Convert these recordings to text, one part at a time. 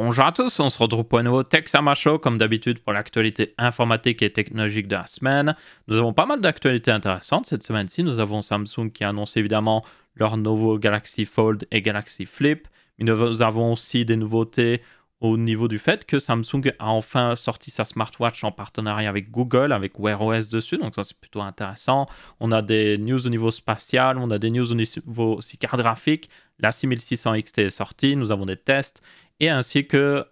Bonjour à tous, on se retrouve pour un nouveau Tech Show, comme d'habitude pour l'actualité informatique et technologique de la semaine. Nous avons pas mal d'actualités intéressantes cette semaine-ci. Nous avons Samsung qui annonce évidemment leur nouveau Galaxy Fold et Galaxy Flip. Mais nous avons aussi des nouveautés au niveau du fait que Samsung a enfin sorti sa smartwatch en partenariat avec Google, avec Wear OS dessus, donc ça c'est plutôt intéressant. On a des news au niveau spatial, on a des news au niveau aussi graphique La 6600 XT est sortie, nous avons des tests et ainsi que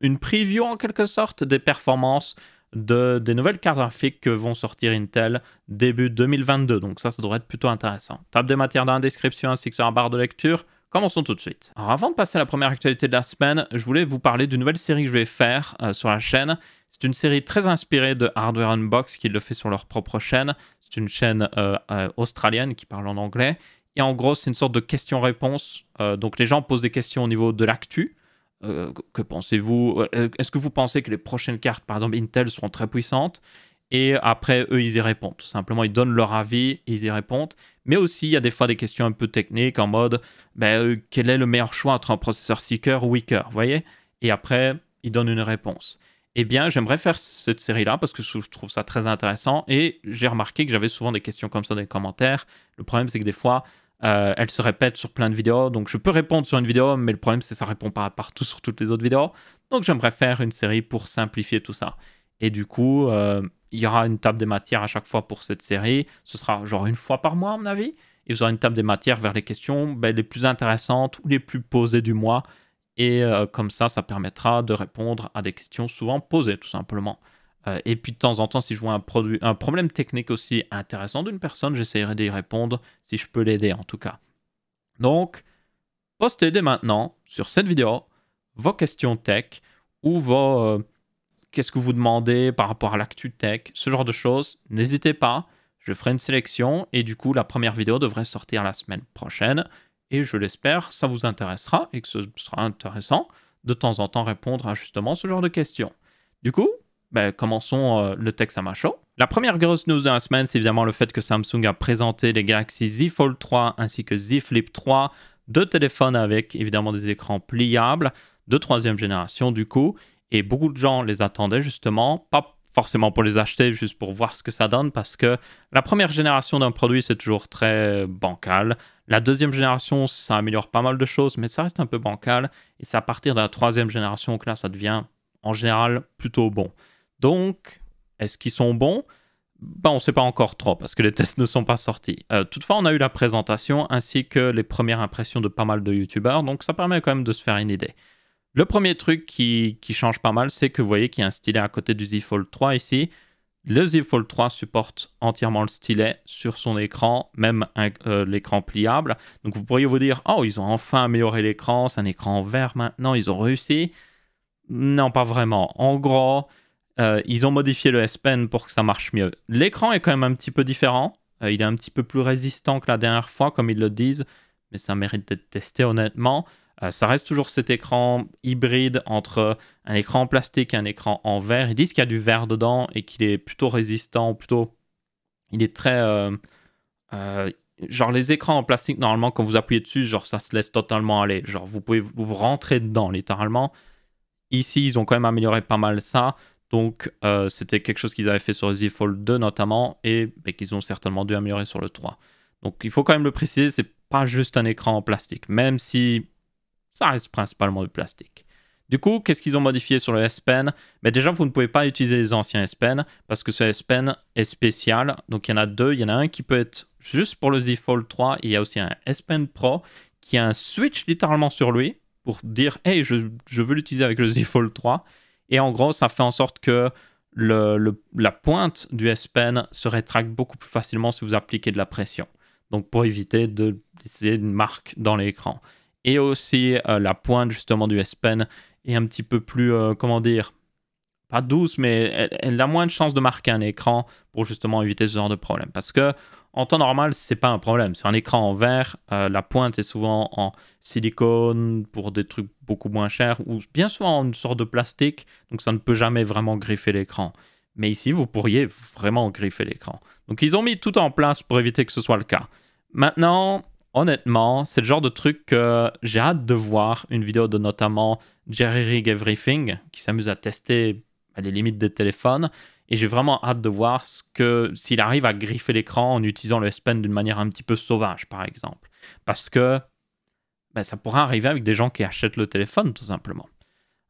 une preview en quelque sorte des performances de, des nouvelles cartes graphiques que vont sortir Intel début 2022. Donc ça, ça devrait être plutôt intéressant. Table des matières dans la description ainsi que sur la barre de lecture. Commençons tout de suite. Alors avant de passer à la première actualité de la semaine, je voulais vous parler d'une nouvelle série que je vais faire euh, sur la chaîne. C'est une série très inspirée de Hardware Unbox qui le fait sur leur propre chaîne. C'est une chaîne euh, euh, australienne qui parle en anglais. Et en gros, c'est une sorte de question-réponse. donc les gens posent des questions au niveau de l'actu euh, que pensez-vous euh, euh, Est-ce que vous pensez que les prochaines cartes, par exemple Intel, seront très puissantes Et après, eux, ils y répondent. Tout simplement, ils donnent leur avis ils y répondent. Mais aussi, il y a des fois des questions un peu techniques en mode ben, quel est le meilleur choix entre un processeur Seeker ou Weaker voyez Et après, ils donnent une réponse. Eh bien, j'aimerais faire cette série-là parce que je trouve ça très intéressant et j'ai remarqué que j'avais souvent des questions comme ça dans les commentaires. Le problème, c'est que des fois, euh, elle se répète sur plein de vidéos, donc je peux répondre sur une vidéo, mais le problème c'est que ça répond pas partout sur toutes les autres vidéos. Donc j'aimerais faire une série pour simplifier tout ça. Et du coup, euh, il y aura une table des matières à chaque fois pour cette série. Ce sera genre une fois par mois à mon avis. Il y aura une table des matières vers les questions ben, les plus intéressantes ou les plus posées du mois. Et euh, comme ça, ça permettra de répondre à des questions souvent posées tout simplement. Euh, et puis de temps en temps, si je vois un, problème technique aussi intéressant d'une personne, j'essaierai d'y répondre si je peux l'aider en tout cas. Donc, postez dès maintenant sur cette vidéo vos questions tech ou vos... Euh, qu'est-ce que vous demandez par rapport à l'actu tech, ce genre de choses. N'hésitez pas, je ferai une sélection et du coup la première vidéo devrait sortir la semaine prochaine et je l'espère ça vous intéressera et que ce sera intéressant de temps en temps répondre à justement ce genre de questions. Du coup, ben, commençons euh, le texte à machin. La première grosse news de la semaine, c'est évidemment le fait que Samsung a présenté les Galaxy Z Fold 3 ainsi que Z Flip 3, deux téléphones avec évidemment des écrans pliables de troisième génération du coup, et beaucoup de gens les attendaient justement, pas forcément pour les acheter, juste pour voir ce que ça donne, parce que la première génération d'un produit, c'est toujours très bancal. La deuxième génération, ça améliore pas mal de choses, mais ça reste un peu bancal. Et c'est à partir de la troisième génération que là, ça devient en général plutôt bon. Donc, est-ce qu'ils sont bons ben, On ne sait pas encore trop parce que les tests ne sont pas sortis. Euh, toutefois, on a eu la présentation ainsi que les premières impressions de pas mal de YouTubeurs, donc ça permet quand même de se faire une idée. Le premier truc qui, change pas mal, c'est que vous voyez qu'il y a un stylet à côté du Z Fold 3 ici. Le Z Fold 3 supporte entièrement le stylet sur son écran, même euh, l'écran pliable. Donc vous pourriez vous dire, oh, ils ont enfin amélioré l'écran, c'est un écran vert maintenant, ils ont réussi. Non, pas vraiment. En gros, euh, ils ont modifié le S Pen pour que ça marche mieux. L'écran est quand même un petit peu différent. Euh, il est un petit peu plus résistant que la dernière fois, comme ils le disent, mais ça mérite d'être testé honnêtement. Euh, ça reste toujours cet écran hybride entre un écran en plastique et un écran en verre. Ils disent qu'il y a du verre dedans et qu'il est plutôt résistant, plutôt. Il est très. genre les écrans en plastique, normalement, quand vous appuyez dessus, genre ça se laisse totalement aller. Genre vous pouvez vous rentrer dedans littéralement. Ici, ils ont quand même amélioré pas mal ça. Donc, euh, c'était quelque chose qu'ils avaient fait sur le Z Fold 2 notamment et, qu'ils ont certainement dû améliorer sur le 3. Donc, il faut quand même le préciser, c'est pas juste un écran en plastique, même si ça reste principalement du plastique. Du coup, qu'est-ce qu'ils ont modifié sur le S Pen Mais déjà, vous ne pouvez pas utiliser les anciens S Pen parce que ce S Pen est spécial. Donc, il y en a deux. Il y en a un qui peut être juste pour le Z Fold 3. il y a aussi un S Pen Pro qui a un switch littéralement sur lui pour dire Hey, je, je veux l'utiliser avec le Z Fold 3. Et en gros, ça fait en sorte que le, la pointe du S-Pen se rétracte beaucoup plus facilement si vous appliquez de la pression. Donc pour éviter de laisser une marque dans l'écran. Et aussi euh, la pointe justement du S-Pen est un petit peu plus, euh, comment dire, pas douce, mais elle, elle, a moins de chances de marquer un écran pour justement éviter ce genre de problème. Parce que en temps normal, c'est pas un problème. C'est un écran en verre. Euh, la pointe est souvent en silicone pour des trucs beaucoup moins chers ou bien souvent en une sorte de plastique. Donc ça ne peut jamais vraiment griffer l'écran. Mais ici, vous pourriez vraiment griffer l'écran. Donc ils ont mis tout en place pour éviter que ce soit le cas. Maintenant, honnêtement, c'est le genre de truc que j'ai hâte de voir. Une vidéo de notamment Jerry Rig Everything qui s'amuse à tester les limites des téléphones. Et j'ai vraiment hâte de voir ce que s'il arrive à griffer l'écran en utilisant le S-Pen d'une manière un petit peu sauvage, par exemple. Parce que ben, ça pourrait arriver avec des gens qui achètent le téléphone, tout simplement.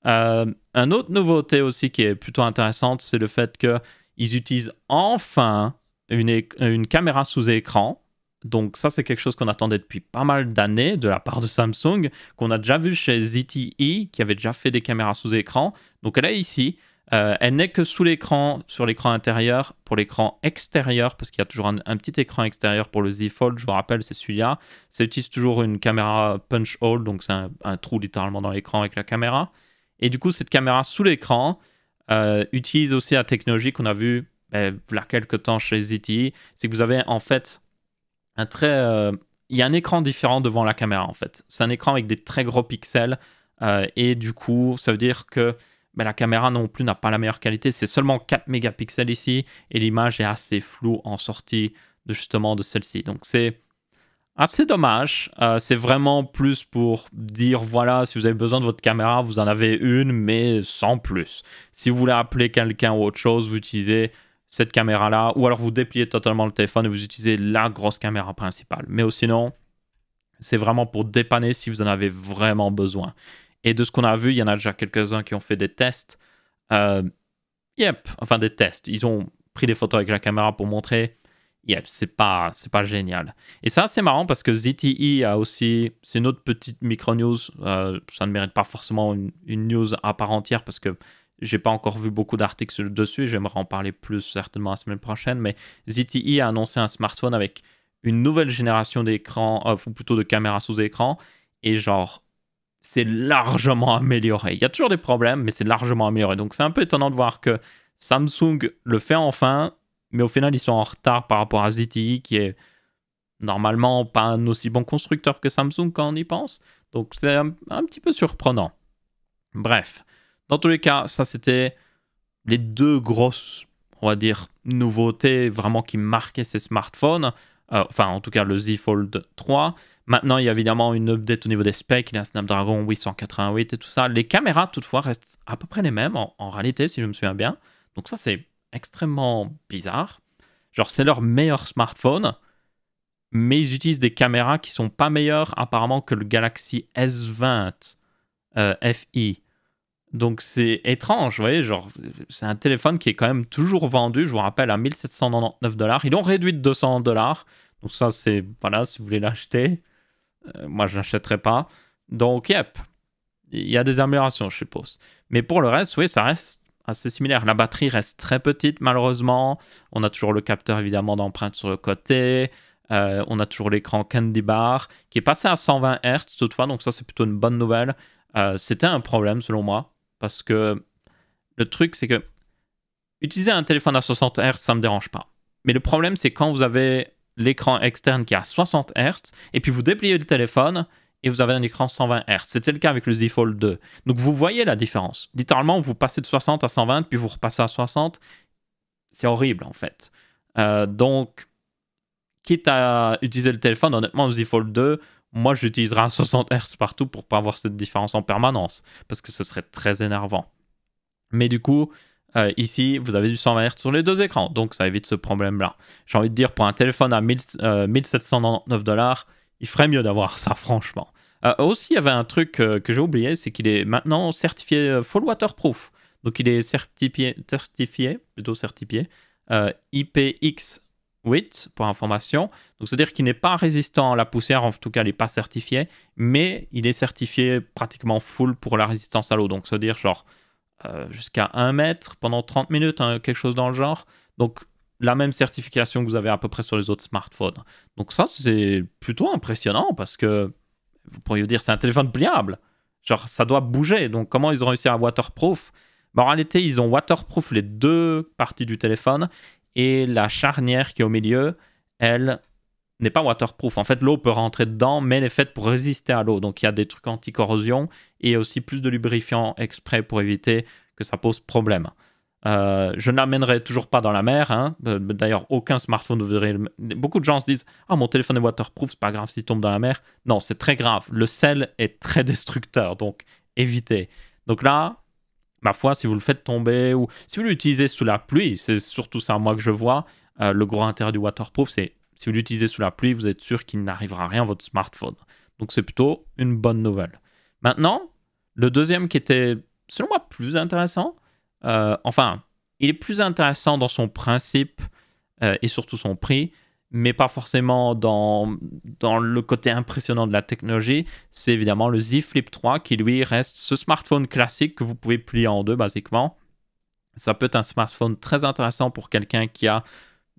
Euh, un autre nouveauté aussi qui est plutôt intéressante, c'est le fait qu'ils utilisent enfin une, une caméra sous écran. Donc ça, c'est quelque chose qu'on attendait depuis pas mal d'années de la part de Samsung, qu'on a déjà vu chez ZTE, qui avait déjà fait des caméras sous écran. Donc elle est ici. Euh, elle n'est que sous l'écran, sur l'écran intérieur, pour l'écran extérieur, parce qu'il y a toujours un, petit écran extérieur pour le Z Fold, je vous rappelle, c'est celui-là. Ça utilise toujours une caméra punch hole, donc c'est un, trou littéralement dans l'écran avec la caméra. Et du coup, cette caméra sous l'écran euh, utilise aussi la technologie qu'on a vue ben, il y a quelques temps chez ZTE, c'est que vous avez en fait un très... Euh, il y a un écran différent devant la caméra en fait. C'est un écran avec des très gros pixels et du coup, ça veut dire que ben, la caméra non plus n'a pas la meilleure qualité. C'est seulement 4 mégapixels ici et l'image est assez floue en sortie de justement de celle-ci. Donc c'est assez dommage. Euh, c'est vraiment plus pour dire voilà, si vous avez besoin de votre caméra, vous en avez une, mais sans plus. Si vous voulez appeler quelqu'un ou autre chose, vous utilisez cette caméra-là, ou alors vous dépliez totalement le téléphone et vous utilisez la grosse caméra principale. Mais oh, sinon, c'est vraiment pour dépanner si vous en avez vraiment besoin. Et de ce qu'on a vu, il y en a déjà quelques-uns qui ont fait des tests. Euh, yep, enfin des tests. Ils ont pris des photos avec la caméra pour montrer. Yep, c'est pas, c'est pas génial. Et ça, c'est marrant parce que ZTE a aussi, c'est une autre petite micro news. Euh, ça ne mérite pas forcément une, news à part entière parce que j'ai pas encore vu beaucoup d'articles dessus. J'aimerais en parler plus certainement la semaine prochaine. Mais ZTE a annoncé un smartphone avec une nouvelle génération d'écrans, euh, ou plutôt de caméra sous écran. Et genre, c'est largement amélioré. Il y a toujours des problèmes, mais c'est largement amélioré. Donc c'est un peu étonnant de voir que Samsung le fait enfin, mais au final ils sont en retard par rapport à ZTE qui est normalement pas un aussi bon constructeur que Samsung quand on y pense. Donc c'est un, petit peu surprenant. Bref, dans tous les cas, ça c'était les deux grosses, on va dire, nouveautés vraiment qui marquaient ces smartphones. Euh, enfin, en tout cas, le Z Fold 3. Maintenant, il y a évidemment une update au niveau des specs. Il y a un Snapdragon 888 et tout ça. Les caméras, toutefois, restent à peu près les mêmes en, réalité, si je me souviens bien. Donc ça, c'est extrêmement bizarre. Genre, c'est leur meilleur smartphone, mais ils utilisent des caméras qui sont pas meilleures apparemment que le Galaxy S20 euh, FI. Donc c'est étrange, vous voyez, genre c'est un téléphone qui est quand même toujours vendu, je vous rappelle, à 1799 dollars. Ils l'ont réduit de 200 dollars. Donc ça c'est, voilà, si vous voulez l'acheter, euh, moi, je n'achèterai pas. Donc, yep, il y a des améliorations, je suppose. Mais pour le reste, oui, ça reste assez similaire. La batterie reste très petite, malheureusement. On a toujours le capteur, évidemment, d'empreinte sur le côté. Euh, on a toujours l'écran Candy Bar qui est passé à 120 Hz toutefois, donc ça c'est plutôt une bonne nouvelle. Euh, c'était un problème selon moi parce que le truc c'est que utiliser un téléphone à 60 Hz ça me dérange pas. Mais le problème c'est quand vous avez l'écran externe qui est 60 Hz, et puis vous dépliez le téléphone et vous avez un écran 120 Hz. C'était le cas avec le Z Fold 2. Donc vous voyez la différence. Littéralement, vous passez de 60 à 120, puis vous repassez à 60. C'est horrible en fait. Euh, donc, quitte à utiliser le téléphone, honnêtement, le Z Fold 2, moi j'utiliserai un 60 Hz partout pour pas avoir cette différence en permanence, parce que ce serait très énervant. Mais du coup, euh, ici, vous avez du 120 Hz sur les deux écrans, donc ça évite ce problème-là. J'ai envie de dire, pour un téléphone à 1799 euh, dollars, il ferait mieux d'avoir ça, franchement. Euh, aussi, il y avait un truc que j'ai oublié, c'est qu'il est maintenant certifié full waterproof. Donc il est certifié, certifié plutôt certifié, IPX8 pour information. Donc c'est-à-dire qu'il n'est pas résistant à la poussière, en tout cas il n'est pas certifié, mais il est certifié pratiquement full pour la résistance à l'eau. Donc c'est-à-dire genre euh, jusqu'à 1 mètre pendant 30 minutes, hein, quelque chose dans le genre. Donc la même certification que vous avez à peu près sur les autres smartphones. Donc ça, c'est plutôt impressionnant parce que vous pourriez dire c'est un téléphone pliable. Genre, ça doit bouger. Donc comment ils ont réussi à waterproof bah, En réalité, ils ont waterproof les deux parties du téléphone et la charnière qui est au milieu, elle, n'est pas waterproof. En fait, l'eau peut rentrer dedans, mais elle est faite pour résister à l'eau. Donc il y a des trucs anti-corrosion et aussi plus de lubrifiant exprès pour éviter que ça pose problème. Euh, je ne l'amènerai toujours pas dans la mer. Hein. Euh, d'ailleurs, aucun smartphone ne voudrait. Beaucoup de gens se disent Ah, mon téléphone est waterproof, c'est pas grave s'il tombe dans la mer. Non, c'est très grave. Le sel est très destructeur, donc évitez. Donc là, ma foi, si vous le faites tomber ou si vous l'utilisez sous la pluie, c'est surtout ça, moi, que je vois. Euh, le gros intérêt du waterproof, c'est si vous l'utilisez sous la pluie, vous êtes sûr qu'il n'arrivera rien à votre smartphone. Donc c'est plutôt une bonne nouvelle. Maintenant, le deuxième qui était, selon moi, plus intéressant, euh, enfin, il est plus intéressant dans son principe euh, et surtout son prix, mais pas forcément dans, dans le côté impressionnant de la technologie, c'est évidemment le Z Flip 3 qui lui reste ce smartphone classique que vous pouvez plier en deux basiquement. Ça peut être un smartphone très intéressant pour quelqu'un qui a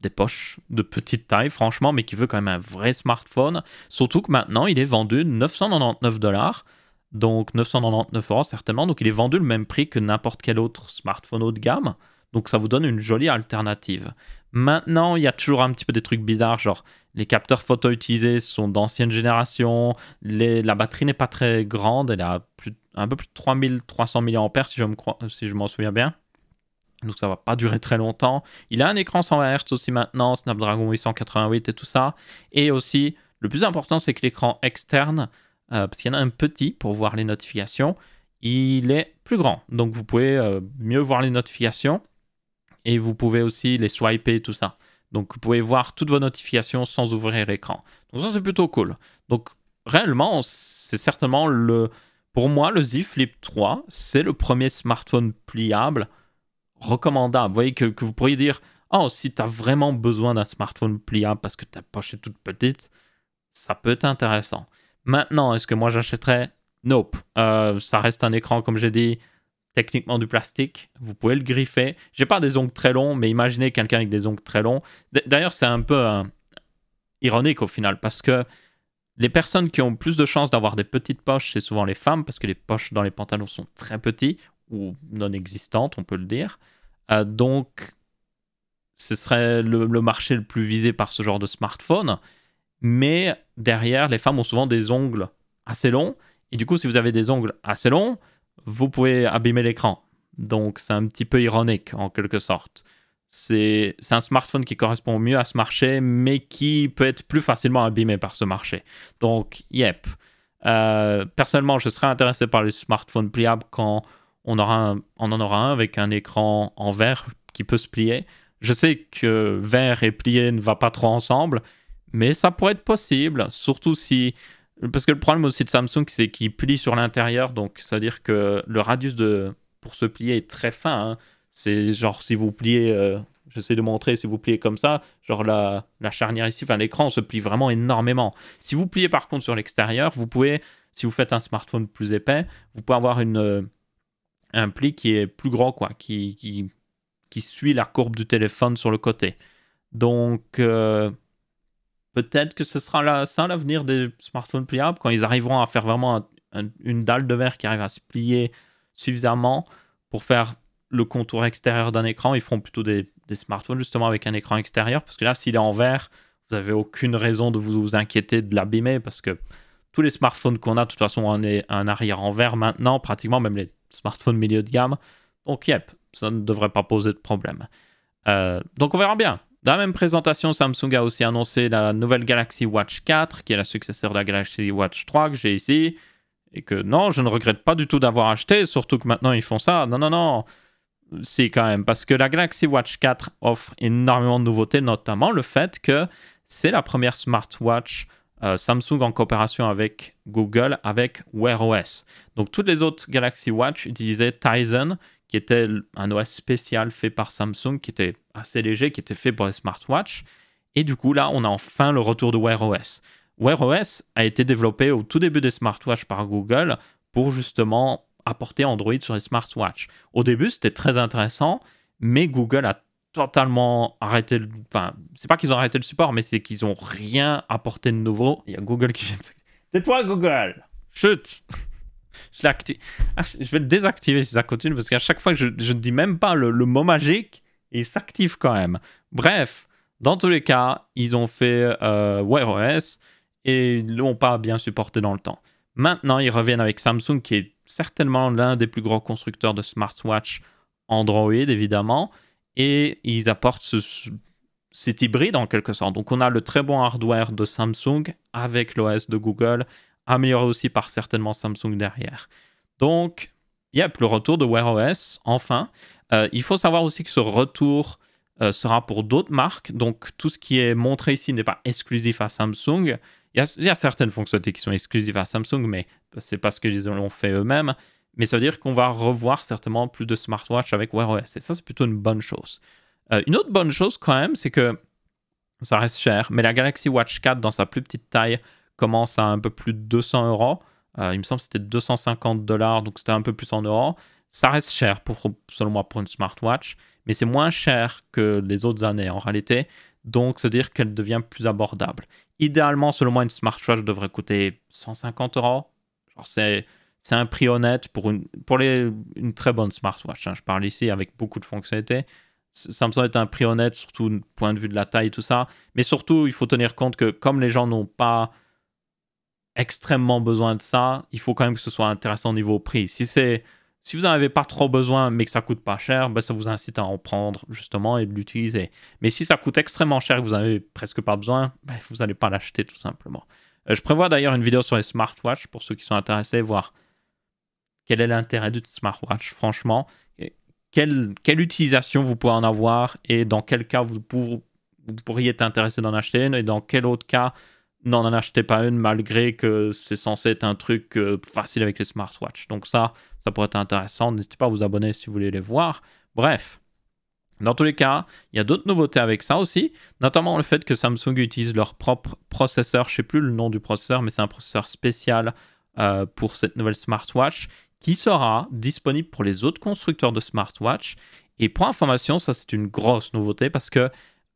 des poches de petite taille, franchement, mais qui veut quand même un vrai smartphone. Surtout que maintenant, il est vendu 999 dollars, donc 999 euros certainement. Donc, il est vendu le même prix que n'importe quel autre smartphone haut de gamme. Donc, ça vous donne une jolie alternative. Maintenant, il y a toujours un petit peu des trucs bizarres, genre les capteurs photo utilisés sont d'ancienne génération, la batterie n'est pas très grande, elle a un peu plus de 3300 mAh si je m'en me, si souviens bien donc ça va pas durer très longtemps. Il a un écran 120 Hz aussi maintenant, Snapdragon 888 et tout ça. Et aussi, le plus important, c'est que l'écran externe, euh, parce qu'il y en a un petit pour voir les notifications, il est plus grand. Donc vous pouvez euh, mieux voir les notifications et vous pouvez aussi les swiper et tout ça. Donc vous pouvez voir toutes vos notifications sans ouvrir l'écran. Donc ça c'est plutôt cool. Donc réellement, c'est certainement le... Pour moi, le Z Flip 3, c'est le premier smartphone pliable recommandable. Vous voyez, que, vous pourriez dire Oh, si tu as vraiment besoin d'un smartphone pliable parce que ta poche est toute petite, ça peut être intéressant. Maintenant, est-ce que moi j'achèterais Nope. Euh, ça reste un écran, comme j'ai dit, techniquement du plastique. Vous pouvez le griffer. J'ai pas des ongles très longs, mais imaginez quelqu'un avec des ongles très longs. D'ailleurs, c'est un peu euh, ironique au final parce que les personnes qui ont plus de chances d'avoir des petites poches, c'est souvent les femmes, parce que les poches dans les pantalons sont très petits, ou non existantes, on peut le dire. Euh, donc, ce serait le, marché le plus visé par ce genre de smartphone. Mais derrière, les femmes ont souvent des ongles assez longs. Et du coup, si vous avez des ongles assez longs, vous pouvez abîmer l'écran. Donc, c'est un petit peu ironique en quelque sorte. C'est un smartphone qui correspond mieux à ce marché, mais qui peut être plus facilement abîmé par ce marché. Donc, yep. Euh, personnellement, je serais intéressé par les smartphones pliables quand on, aura un, on en aura un avec un écran en verre qui peut se plier. Je sais que verre et plier ne va pas trop ensemble, mais ça pourrait être possible, surtout si... Parce que le problème aussi de Samsung, c'est qu'il plie sur l'intérieur, donc c'est-à-dire que le radius de... pour se plier est très fin. Hein. C'est genre si vous pliez, euh, j'essaie de montrer, si vous pliez comme ça, genre la, la charnière ici, enfin l'écran se plie vraiment énormément. Si vous pliez par contre sur l'extérieur, vous pouvez, si vous faites un smartphone plus épais, vous pouvez avoir une euh, un pli qui est plus grand, quoi, qui, qui, suit la courbe du téléphone sur le côté. Donc, euh, peut-être que ce sera là, ça l'avenir des smartphones pliables, quand ils arriveront à faire vraiment une dalle de verre qui arrive à se plier suffisamment pour faire le contour extérieur d'un écran. Ils feront plutôt des, smartphones justement avec un écran extérieur, parce que là, s'il est en verre, vous n'avez aucune raison de vous, vous inquiéter de l'abîmer, parce que tous les smartphones qu'on a, de toute façon, on est un arrière en verre maintenant, pratiquement même les smartphone milieu de gamme. Donc, yep, ça ne devrait pas poser de problème. Euh, donc, on verra bien. Dans la même présentation, Samsung a aussi annoncé la nouvelle Galaxy Watch 4, qui est la successeur de la Galaxy Watch 3 que j'ai ici. Et que non, je ne regrette pas du tout d'avoir acheté, surtout que maintenant ils font ça. Non, non, non. c'est quand même, parce que la Galaxy Watch 4 offre énormément de nouveautés, notamment le fait que c'est la première smartwatch euh, Samsung en coopération avec Google, avec Wear OS. Donc toutes les autres Galaxy Watch utilisaient Tizen, qui était un OS spécial fait par Samsung, qui était assez léger, qui était fait pour les smartwatches. Et du coup, là, on a enfin le retour de Wear OS. Wear OS a été développé au tout début des smartwatches par Google pour justement apporter Android sur les smartwatches. Au début, c'était très intéressant, mais Google a totalement arrêté Enfin, c'est pas qu'ils ont arrêté le support, mais c'est qu'ils ont rien apporté de nouveau. Il y a Google qui vient de... Tais-toi, Google Chut ah, je, je vais le désactiver si ça continue, parce qu'à chaque fois, que je ne dis même pas le, mot magique, il s'active quand même. Bref, dans tous les cas, ils ont fait euh, Wear OS et ils l'ont pas bien supporté dans le temps. Maintenant, ils reviennent avec Samsung, qui est certainement l'un des plus gros constructeurs de smartwatch Android, évidemment et ils apportent cet hybride en quelque sorte. Donc on a le très bon hardware de Samsung avec l'OS de Google, amélioré aussi par certainement Samsung derrière. Donc, yep, le retour de Wear OS, enfin. Euh, il faut savoir aussi que ce retour euh, sera pour d'autres marques, donc tout ce qui est montré ici n'est pas exclusif à Samsung. Il y, a, certaines fonctionnalités qui sont exclusives à Samsung, mais c'est parce qu'ils l'ont fait eux-mêmes. Mais ça veut dire qu'on va revoir certainement plus de smartwatch avec Wear OS. Et ça, c'est plutôt une bonne chose. Euh, une autre bonne chose quand même, c'est que ça reste cher. Mais la Galaxy Watch 4, dans sa plus petite taille, commence à un peu plus de 200 euros. Euh, il me semble que c'était 250 dollars, donc c'était un peu plus en euros. Ça reste cher, pour, selon moi, pour une smartwatch. Mais c'est moins cher que les autres années en réalité. Donc, veut dire qu'elle devient plus abordable. Idéalement, selon moi, une smartwatch devrait coûter 150 euros. Genre, c'est c'est un prix honnête pour une, pour les, une très bonne smartwatch. Hein. Je parle ici avec beaucoup de fonctionnalités. Ça me semble être un prix honnête, surtout du point de vue de la taille, et tout ça. Mais surtout, il faut tenir compte que comme les gens n'ont pas extrêmement besoin de ça, il faut quand même que ce soit intéressant au niveau prix. Si c'est si vous n'en avez pas trop besoin, mais que ça coûte pas cher, ben ça vous incite à en prendre justement et de l'utiliser. Mais si ça coûte extrêmement cher et que vous n'en avez presque pas besoin, ben, vous n'allez pas l'acheter tout simplement. Euh, je prévois d'ailleurs une vidéo sur les smartwatches pour ceux qui sont intéressés, voir quel est l'intérêt du smartwatch, franchement quelle, quelle, utilisation vous pouvez en avoir et dans quel cas vous, pourriez être intéressé d'en acheter une et dans quel autre cas n'en achetez pas une malgré que c'est censé être un truc euh, facile avec les smartwatches. Donc ça, ça pourrait être intéressant. N'hésitez pas à vous abonner si vous voulez les voir. Bref. Dans tous les cas, il y a d'autres nouveautés avec ça aussi, notamment le fait que Samsung utilise leur propre processeur, je ne sais plus le nom du processeur, mais c'est un processeur spécial euh, pour cette nouvelle smartwatch qui sera disponible pour les autres constructeurs de smartwatch. Et pour information, ça c'est une grosse nouveauté parce que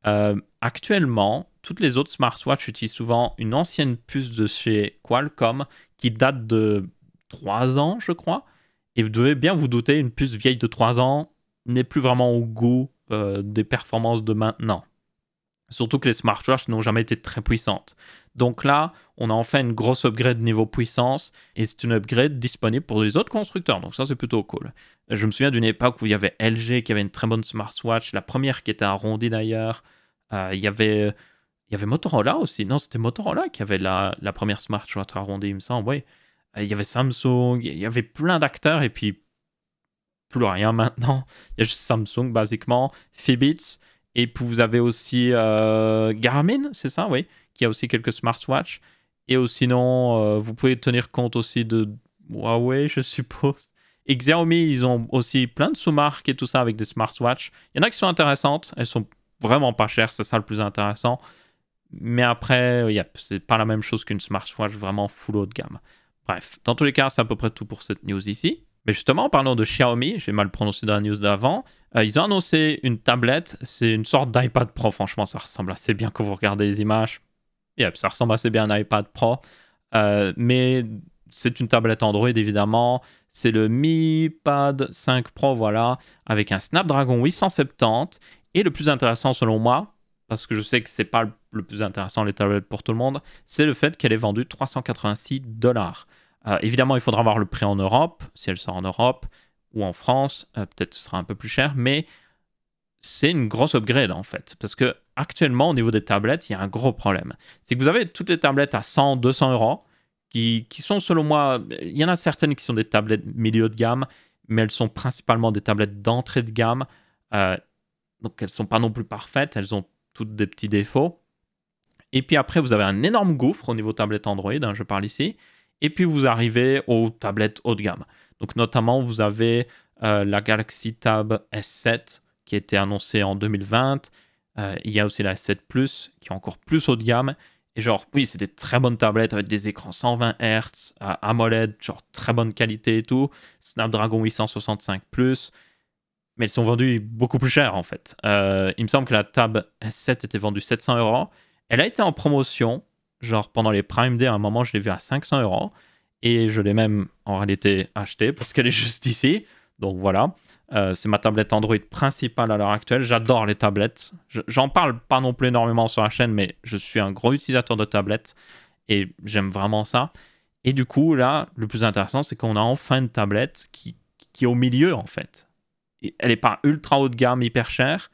euh, actuellement, toutes les autres smartwatches utilisent souvent une ancienne puce de chez Qualcomm qui date de 3 ans, je crois. Et vous devez bien vous douter, une puce vieille de 3 ans n'est plus vraiment au goût euh, des performances de maintenant. Surtout que les smartwatches n'ont jamais été très puissantes. Donc là, on a enfin une grosse upgrade niveau puissance et c'est une upgrade disponible pour les autres constructeurs. Donc ça, c'est plutôt cool. Je me souviens d'une époque où il y avait LG qui avait une très bonne smartwatch, la première qui était arrondie d'ailleurs. Euh, il, y avait, il y avait Motorola aussi. Non, c'était Motorola qui avait la, la première smartwatch arrondie, il me semble. Oui. Euh, il y avait Samsung, il y avait plein d'acteurs et puis plus rien maintenant. Il y a juste Samsung, basiquement, Phibits. Et puis vous avez aussi euh, Garmin, c'est ça, oui, qui a aussi quelques smartwatches. Et sinon, euh, vous pouvez tenir compte aussi de Huawei, je suppose. Et Xiaomi, ils ont aussi plein de sous-marques et tout ça avec des smartwatches. Il y en a qui sont intéressantes, elles sont vraiment pas chères, c'est ça le plus intéressant. Mais après, ce c'est pas la même chose qu'une smartwatch vraiment full haut de gamme. Bref, dans tous les cas, c'est à peu près tout pour cette news ici. Mais justement, en parlant de Xiaomi, j'ai mal prononcé dans la news d'avant, euh, ils ont annoncé une tablette, c'est une sorte d'iPad Pro, franchement, ça ressemble assez bien quand vous regardez les images. Yep, euh, ça ressemble assez bien à un iPad Pro. Euh, mais c'est une tablette Android, évidemment. C'est le Mi Pad 5 Pro, voilà, avec un Snapdragon 870. Et le plus intéressant, selon moi, parce que je sais que ce n'est pas le plus intéressant les tablettes pour tout le monde, c'est le fait qu'elle est vendue 386 dollars. Euh, évidemment, il faudra voir le prix en Europe, si elle sort en Europe ou en France, euh, peut-être ce sera un peu plus cher, mais c'est une grosse upgrade en fait, parce que actuellement au niveau des tablettes, il y a un gros problème. C'est que vous avez toutes les tablettes à 100, 200 euros, qui, sont selon moi, il y en a certaines qui sont des tablettes milieu de gamme, mais elles sont principalement des tablettes d'entrée de gamme, euh, donc elles sont pas non plus parfaites, elles ont toutes des petits défauts. Et puis après, vous avez un énorme gouffre au niveau tablette Android, hein, je parle ici, et puis vous arrivez aux tablettes haut de gamme. Donc notamment, vous avez euh, la Galaxy Tab S7 qui été annoncée en 2020. Euh, il y a aussi la S7 Plus qui est encore plus haut de gamme. Et genre, oui, c'est des très bonnes tablettes avec des écrans 120 Hz, euh, AMOLED, genre très bonne qualité et tout. Snapdragon 865 Plus. Mais elles sont vendues beaucoup plus cher, en fait. il me semble que la Tab S7 était vendue 700 euros. Elle a été en promotion Genre, pendant les Prime Day, à un moment, je l'ai vu à 500 euros. Et je l'ai même, en réalité, acheté parce qu'elle est juste ici. Donc voilà. Euh, c'est ma tablette Android principale à l'heure actuelle. J'adore les tablettes. J'en parle pas non plus énormément sur la chaîne, mais je suis un gros utilisateur de tablettes et j'aime vraiment ça. Et du coup, là, le plus intéressant, c'est qu'on a enfin une tablette qui, qui est au milieu en fait. Elle n'est pas ultra haut de gamme, hyper chère,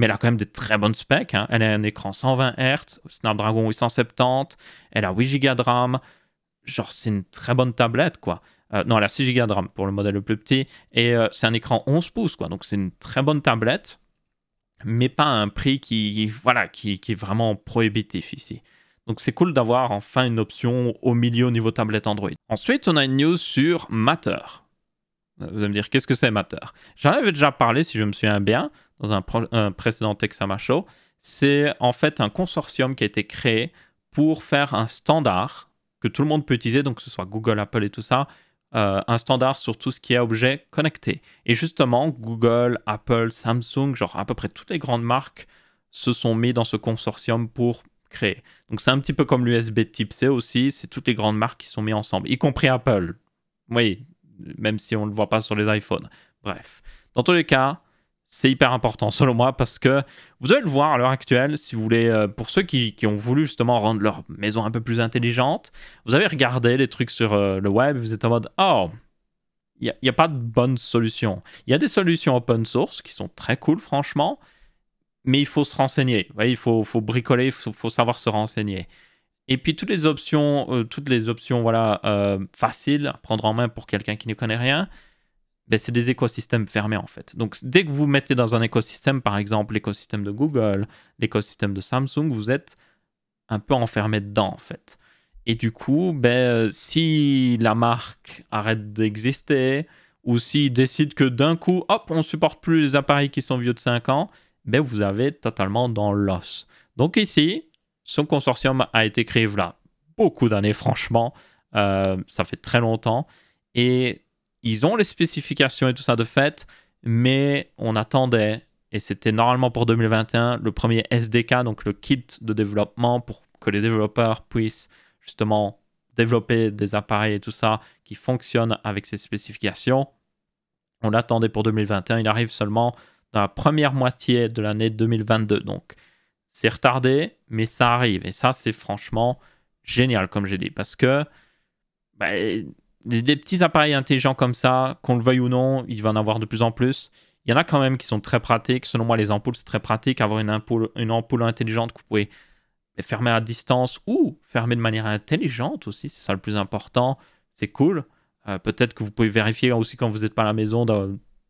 mais elle a quand même de très bonnes specs. Hein. Elle a un écran 120 Hz, Snapdragon 870, elle a 8 Go de RAM. Genre, c'est une très bonne tablette, quoi. Euh, non, elle a 6 Go de RAM pour le modèle le plus petit. Et euh, c'est un écran 11 pouces, quoi. Donc, c'est une très bonne tablette, mais pas un prix qui, voilà, qui, qui est vraiment prohibitif ici. Donc c'est cool d'avoir enfin une option au milieu au niveau tablette Android. Ensuite, on a une news sur Matter. Euh, vous allez me dire, qu'est-ce que c'est Matter J'en avais déjà parlé, si je me souviens bien, dans un, précédent Texama Show, c'est en fait un consortium qui a été créé pour faire un standard que tout le monde peut utiliser, donc que ce soit Google, Apple et tout ça, euh, un standard sur tout ce qui est objet connecté. Et justement, Google, Apple, Samsung, genre à peu près toutes les grandes marques se sont mis dans ce consortium pour créer. Donc c'est un petit peu comme l'USB type C aussi, c'est toutes les grandes marques qui sont mises ensemble, y compris Apple. Oui, même si on ne le voit pas sur les iPhones. Bref. Dans tous les cas, c'est hyper important selon moi parce que vous allez le voir à l'heure actuelle, si vous voulez, euh, pour ceux qui, ont voulu justement rendre leur maison un peu plus intelligente, vous avez regardé les trucs sur euh, le web, vous êtes en mode oh, il n'y a, pas de bonne solution. Il y a des solutions open source qui sont très cool franchement, mais il faut se renseigner. il faut, bricoler, il faut, savoir se renseigner. Et puis toutes les options, euh, toutes les options voilà faciles à prendre en main pour quelqu'un qui ne connaît rien, ben, c'est des écosystèmes fermés en fait. Donc dès que vous mettez dans un écosystème, par exemple l'écosystème de Google, l'écosystème de Samsung, vous êtes un peu enfermé dedans en fait. Et du coup, ben, euh, si la marque arrête d'exister, ou s'il décide que d'un coup, hop, on ne supporte plus les appareils qui sont vieux de 5 ans, ben vous avez totalement dans l'os. Donc ici, son consortium a été créé là, beaucoup d'années, franchement. Euh, ça fait très longtemps. Et ils ont les spécifications et tout ça de fait, mais on attendait, et c'était normalement pour 2021, le premier SDK, donc le kit de développement pour que les développeurs puissent justement développer des appareils et tout ça qui fonctionnent avec ces spécifications. On l'attendait pour 2021, il arrive seulement dans la première moitié de l'année 2022. Donc c'est retardé, mais ça arrive. Et ça, c'est franchement génial, comme j'ai dit, parce que bah, des, petits appareils intelligents comme ça, qu'on le veuille ou non, il va en avoir de plus en plus. Il y en a quand même qui sont très pratiques. Selon moi, les ampoules, c'est très pratique. Avoir une ampoule, une ampoule intelligente que vous pouvez fermer à distance ou fermer de manière intelligente aussi, c'est ça le plus important. C'est cool. Euh, peut-être que vous pouvez vérifier aussi quand vous n'êtes pas à la maison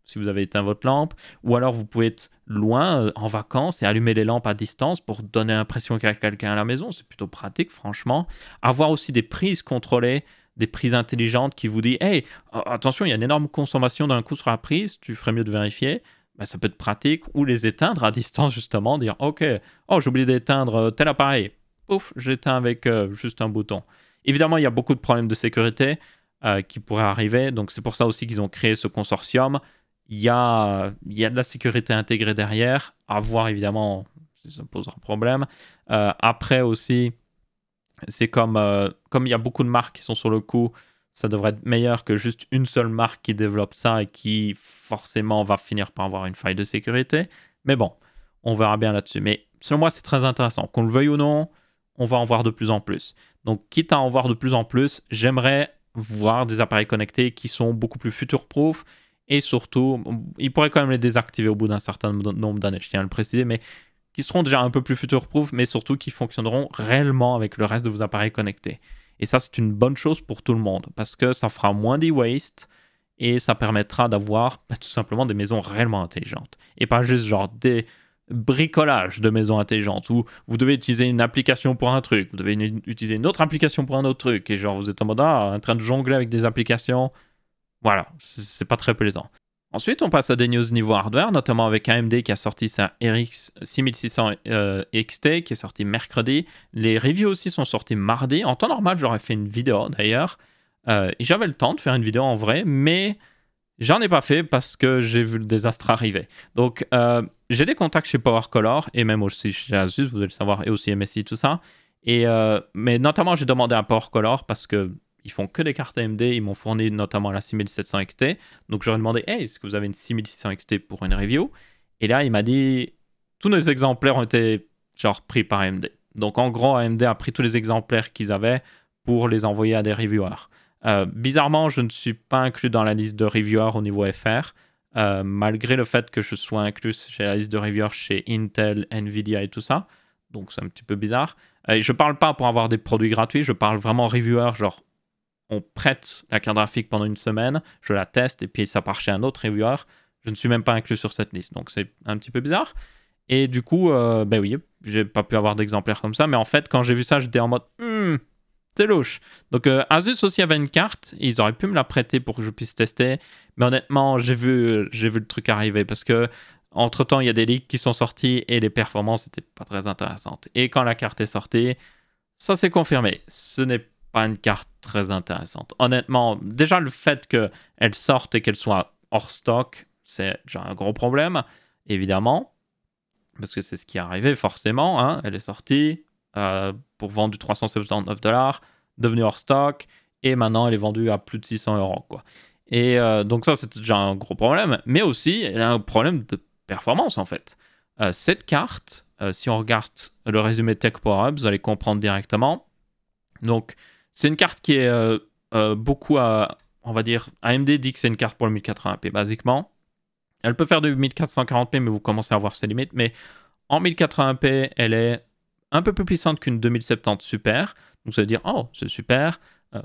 si vous avez éteint votre lampe. Ou alors vous pouvez être loin euh, en vacances et allumer les lampes à distance pour donner l'impression qu'il y a quelqu'un à la maison. C'est plutôt pratique, franchement. Avoir aussi des prises contrôlées des prises intelligentes qui vous disent Hey, attention, il y a une énorme consommation d'un coup sur la prise, tu ferais mieux de vérifier. Ben, ça peut être pratique, ou les éteindre à distance, justement, dire Ok, oh, j'ai oublié d'éteindre euh, tel appareil. Pouf, j'éteins avec euh, juste un bouton. Évidemment, il y a beaucoup de problèmes de sécurité euh, qui pourraient arriver, donc c'est pour ça aussi qu'ils ont créé ce consortium. Il y, a, il y de la sécurité intégrée derrière, à voir évidemment si ça posera problème. après aussi, c'est comme, euh, comme il y a beaucoup de marques qui sont sur le coup, ça devrait être meilleur que juste une seule marque qui développe ça et qui forcément va finir par avoir une faille de sécurité. Mais bon, on verra bien là-dessus. Mais selon moi, c'est très intéressant. Qu'on le veuille ou non, on va en voir de plus en plus. Donc, quitte à en voir de plus en plus, j'aimerais voir des appareils connectés qui sont beaucoup plus future-proof et surtout, ils pourraient quand même les désactiver au bout d'un certain nombre d'années, je tiens à le préciser, mais qui seront déjà un peu plus future-proof, mais surtout qui fonctionneront réellement avec le reste de vos appareils connectés. Et ça, c'est une bonne chose pour tout le monde, parce que ça fera moins de waste et ça permettra d'avoir bah, tout simplement des maisons réellement intelligentes. Et pas juste genre des bricolages de maisons intelligentes où vous devez utiliser une application pour un truc, vous devez utiliser une autre application pour un autre truc, et genre vous êtes en mode ah, en train de jongler avec des applications. Voilà, c'est pas très plaisant. Ensuite, on passe à des news niveau hardware, notamment avec AMD qui a sorti sa RX 6600 XT qui est sortie mercredi. Les reviews aussi sont sortis mardi. En temps normal, j'aurais fait une vidéo d'ailleurs. Euh, j'avais le temps de faire une vidéo en vrai, mais j'en ai pas fait parce que j'ai vu le désastre arriver. Donc, euh, j'ai des contacts chez PowerColor et même aussi chez Asus, vous allez le savoir, et aussi MSI, tout ça. Et, euh, mais notamment, j'ai demandé à PowerColor parce que ils font que des cartes AMD, ils m'ont fourni notamment la 6700 XT. Donc j'aurais demandé, hey, est-ce que vous avez une 6600 XT pour une review Et là, il m'a dit, tous nos exemplaires ont été genre pris par AMD. Donc en gros, AMD a pris tous les exemplaires qu'ils avaient pour les envoyer à des reviewers. Euh, bizarrement, je ne suis pas inclus dans la liste de reviewers au niveau FR, euh, malgré le fait que je sois inclus chez la liste de reviewers chez Intel, Nvidia et tout ça. Donc c'est un petit peu bizarre. Euh, et je parle pas pour avoir des produits gratuits, je parle vraiment reviewers, genre on prête la carte graphique pendant une semaine, je la teste et puis ça part chez un autre reviewer. Je ne suis même pas inclus sur cette liste, donc c'est un petit peu bizarre. Et du coup, euh, ben oui, j'ai pas pu avoir d'exemplaires comme ça, mais en fait, quand j'ai vu ça, j'étais en mode hmm, c'est louche. Donc azus euh, Asus aussi avait une carte, ils auraient pu me la prêter pour que je puisse tester, mais honnêtement, j'ai vu, j'ai vu le truc arriver parce que entre temps, il y a des leaks qui sont sortis et les performances n'étaient pas très intéressantes. Et quand la carte est sortie, ça s'est confirmé. Ce n'est pas une carte très intéressante. Honnêtement, déjà le fait qu'elle sorte et qu'elle soit hors stock, c'est déjà un gros problème, évidemment, parce que c'est ce qui est arrivé forcément. Hein. Elle est sortie euh, pour vendre du 379 dollars, devenue hors stock, et maintenant elle est vendue à plus de 600 euros. Quoi. Et euh, donc ça, c'est déjà un gros problème, mais aussi elle a un problème de performance en fait. Euh, cette carte, si on regarde le résumé Tech vous allez comprendre directement. Donc, c'est une carte qui est euh, euh, beaucoup à. On va dire. AMD dit que c'est une carte pour le 1080p, basiquement. Elle peut faire du 1440p, mais vous commencez à voir ses limites. Mais en 1080p, elle est un peu plus puissante qu'une 2070 Super. Donc ça veut dire, oh, c'est super. Euh,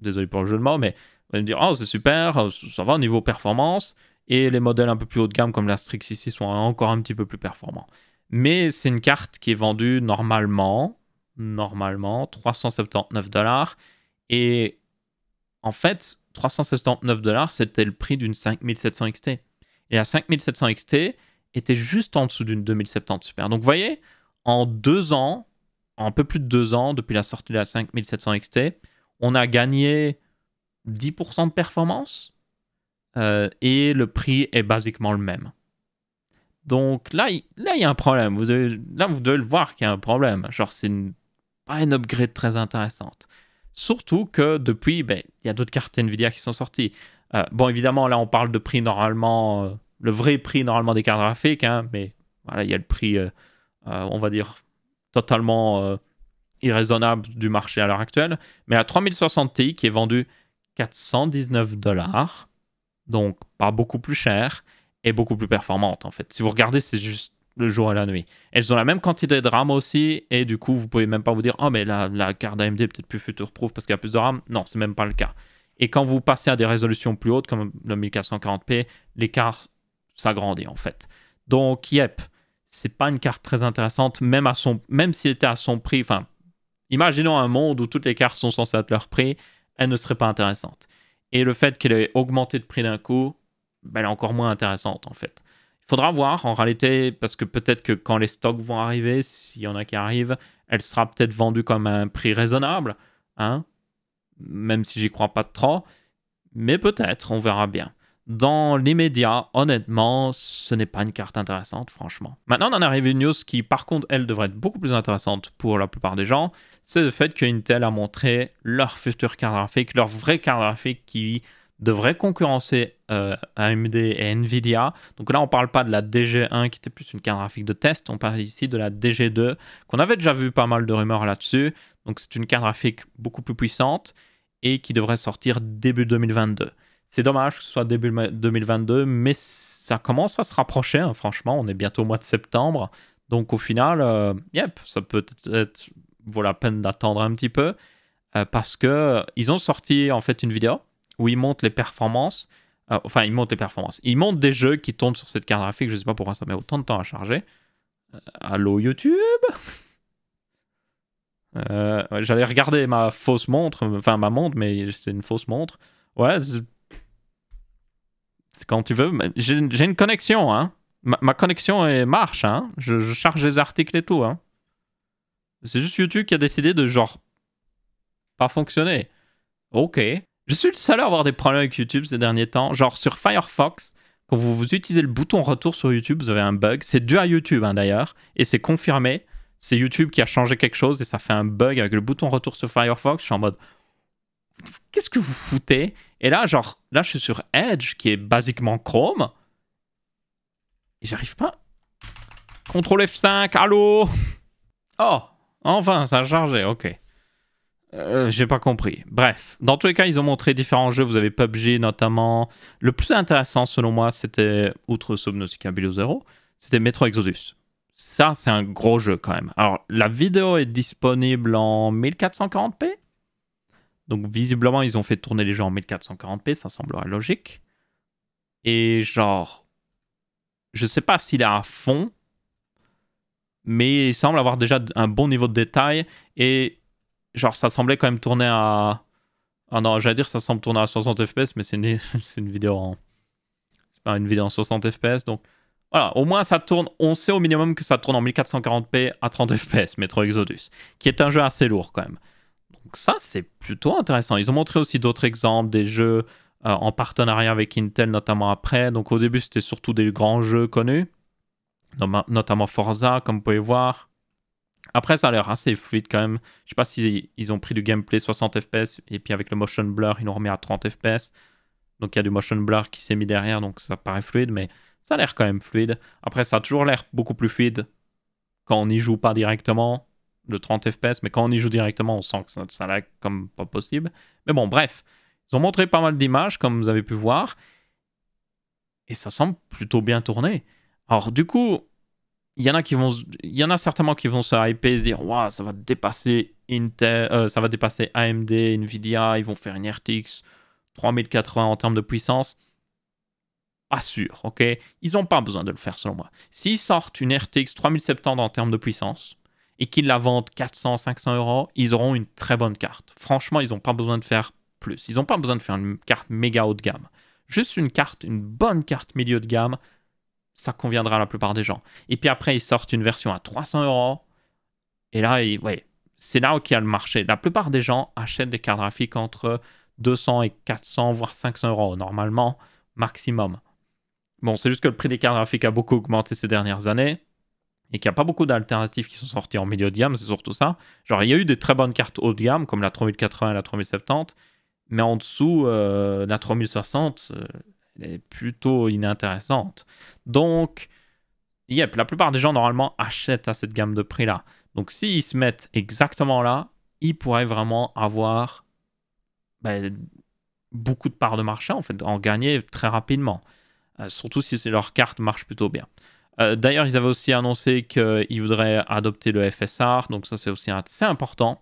désolé pour le jeu de mots, mais vous allez me dire, oh, c'est super, ça va au niveau performance. Et les modèles un peu plus haut de gamme comme la Strix ici sont encore un petit peu plus performants. Mais c'est une carte qui est vendue normalement normalement 379 dollars. Et en fait, 379 dollars, c'était le prix d'une 5700 XT. Et la 5700 XT était juste en dessous d'une 2070 Super. Donc vous voyez, en deux ans, en un peu plus de deux ans, depuis la sortie de la 5700 XT, on a gagné 10% de performance euh, et le prix est basiquement le même. Donc là, il, là, il y a un problème. Vous là, vous devez le voir qu'il y a un problème. Genre, c'est une un une upgrade très intéressante. Surtout que depuis, ben, il y a d'autres cartes Nvidia qui sont sorties. Euh, bon, évidemment, là, on parle de prix normalement, euh, le vrai prix normalement des cartes graphiques, hein, mais voilà, il y a le prix, euh, on va dire, totalement irraisonnable du marché à l'heure actuelle. Mais la 3060 Ti qui est vendue 419 dollars, donc pas beaucoup plus cher et beaucoup plus performante en fait. Si vous regardez, c'est juste le jour et la nuit. Elles ont la même quantité de RAM aussi, et du coup, vous pouvez même pas vous dire, oh, mais la, carte AMD est peut-être plus future-proof parce qu'il y a plus de RAM. Non, c'est même pas le cas. Et quand vous passez à des résolutions plus hautes, comme le 1440p, l'écart s'agrandit en fait. Donc, yep, c'est pas une carte très intéressante, même, à son, même si était à son prix. Enfin, imaginons un monde où toutes les cartes sont censées être leur prix, elle ne serait pas intéressante. Et le fait qu'elle ait augmenté de prix d'un coup, ben, elle est encore moins intéressante en fait. Faudra voir en réalité, parce que peut-être que quand les stocks vont arriver, s'il y en a qui arrivent, elle sera peut-être vendue comme un prix raisonnable, hein même si j'y crois pas trop, mais peut-être, on verra bien. Dans l'immédiat, honnêtement, ce n'est pas une carte intéressante, franchement. Maintenant, on en arrive à une news qui, par contre, elle devrait être beaucoup plus intéressante pour la plupart des gens. C'est le fait que Intel a montré leur futur carte graphique, leur vrai carte graphique qui devrait concurrencer euh, AMD et Nvidia. Donc là, on ne parle pas de la DG1 qui était plus une carte graphique de test, on parle ici de la DG2 qu'on avait déjà vu pas mal de rumeurs là-dessus. Donc c'est une carte graphique beaucoup plus puissante et qui devrait sortir début 2022. C'est dommage que ce soit début 2022, mais ça commence à se rapprocher, hein. franchement. On est bientôt au mois de septembre. Donc au final, euh, yep, ça peut être vaut la peine d'attendre un petit peu euh, parce que ils ont sorti en fait une vidéo où ils montent les performances. Euh, enfin, ils montent les performances. Ils montent des jeux qui tournent sur cette carte graphique. Je sais pas pourquoi ça met autant de temps à charger. Euh, allô YouTube euh, J'allais regarder ma fausse montre, enfin ma montre, mais c'est une fausse montre. Ouais, c'est... quand tu veux. J'ai une connexion, hein. Ma, connexion marche, hein. Je, charge les articles et tout, hein. C'est juste YouTube qui a décidé de genre pas fonctionner. Ok. Je suis le seul à avoir des problèmes avec YouTube ces derniers temps. Genre sur Firefox, quand vous, utilisez le bouton retour sur YouTube, vous avez un bug. C'est dû à YouTube hein, d'ailleurs, et c'est confirmé. C'est YouTube qui a changé quelque chose et ça fait un bug avec le bouton retour sur Firefox. Je suis en mode, qu'est-ce que vous foutez Et là, genre, là, je suis sur Edge, qui est basiquement Chrome. Et j'arrive pas. Contrôle F5, allô Oh, enfin, ça a chargé, ok. Euh, j'ai pas compris. Bref, dans tous les cas, ils ont montré différents jeux. Vous avez PUBG notamment. Le plus intéressant, selon moi, c'était, outre Subnautica Below Zero, c'était Metro Exodus. Ça, c'est un gros jeu quand même. Alors, la vidéo est disponible en 1440p. Donc, visiblement, ils ont fait tourner les jeux en 1440p. Ça semblerait logique. Et genre, je sais pas s'il est à fond, mais il semble avoir déjà un bon niveau de détail. Et genre, ça semblait quand même tourner à. Ah non, j'allais dire ça semble tourner à 60 FPS, mais c'est une, une vidéo en. C'est pas une vidéo en 60 FPS, donc. Voilà, au moins ça tourne, on sait au minimum que ça tourne en 1440p à 30 fps, Metro Exodus, qui est un jeu assez lourd quand même. Donc ça, c'est plutôt intéressant. Ils ont montré aussi d'autres exemples, des jeux euh, en partenariat avec Intel, notamment après. Donc au début, c'était surtout des grands jeux connus, notamment Forza, comme vous pouvez voir. Après, ça a l'air assez fluide quand même. Je sais pas s'ils ils ont pris du gameplay 60 FPS et puis avec le motion blur, ils l'ont remis à 30 FPS. Donc il y a du motion blur qui s'est mis derrière, donc ça paraît fluide, mais ça a l'air quand même fluide. Après, ça a toujours l'air beaucoup plus fluide quand on n'y joue pas directement, le 30 FPS, mais quand on y joue directement, on sent que ça, ça lag comme pas possible. Mais bon, bref, ils ont montré pas mal d'images, comme vous avez pu voir, et ça semble plutôt bien tourné. Alors du coup, il y en a qui vont, il y en a certainement qui vont se hyper et se dire, waouh, ça va dépasser Intel, euh, ça va dépasser AMD, Nvidia, ils vont faire une RTX 3080 en termes de puissance. Pas sûr, ok Ils n'ont pas besoin de le faire selon moi. S'ils sortent une RTX 3070 en termes de puissance et qu'ils la vendent 400, 500 euros, ils auront une très bonne carte. Franchement, ils n'ont pas besoin de faire plus. Ils n'ont pas besoin de faire une carte méga haut de gamme. Juste une carte, une bonne carte milieu de gamme ça conviendra à la plupart des gens. Et puis après, ils sortent une version à 300 euros. Et là, ouais, c'est là où il y a le marché. La plupart des gens achètent des cartes graphiques entre 200 et 400, voire 500 euros, normalement, maximum. Bon, c'est juste que le prix des cartes graphiques a beaucoup augmenté ces dernières années et qu'il n'y a pas beaucoup d'alternatives qui sont sorties en milieu de gamme, c'est surtout ça. Genre, il y a eu des très bonnes cartes haut de gamme, comme la 3080 et la 3070, mais en dessous, euh, la 3060, elle est plutôt inintéressante. Donc, yep, la plupart des gens normalement achètent à cette gamme de prix-là. Donc s'ils se mettent exactement là, ils pourraient vraiment avoir bah, beaucoup de parts de marché, en fait, en gagner très rapidement. Euh, surtout si leur carte marche plutôt bien. Euh, d'ailleurs, ils avaient aussi annoncé qu'ils voudraient adopter le FSR, donc ça c'est aussi assez important,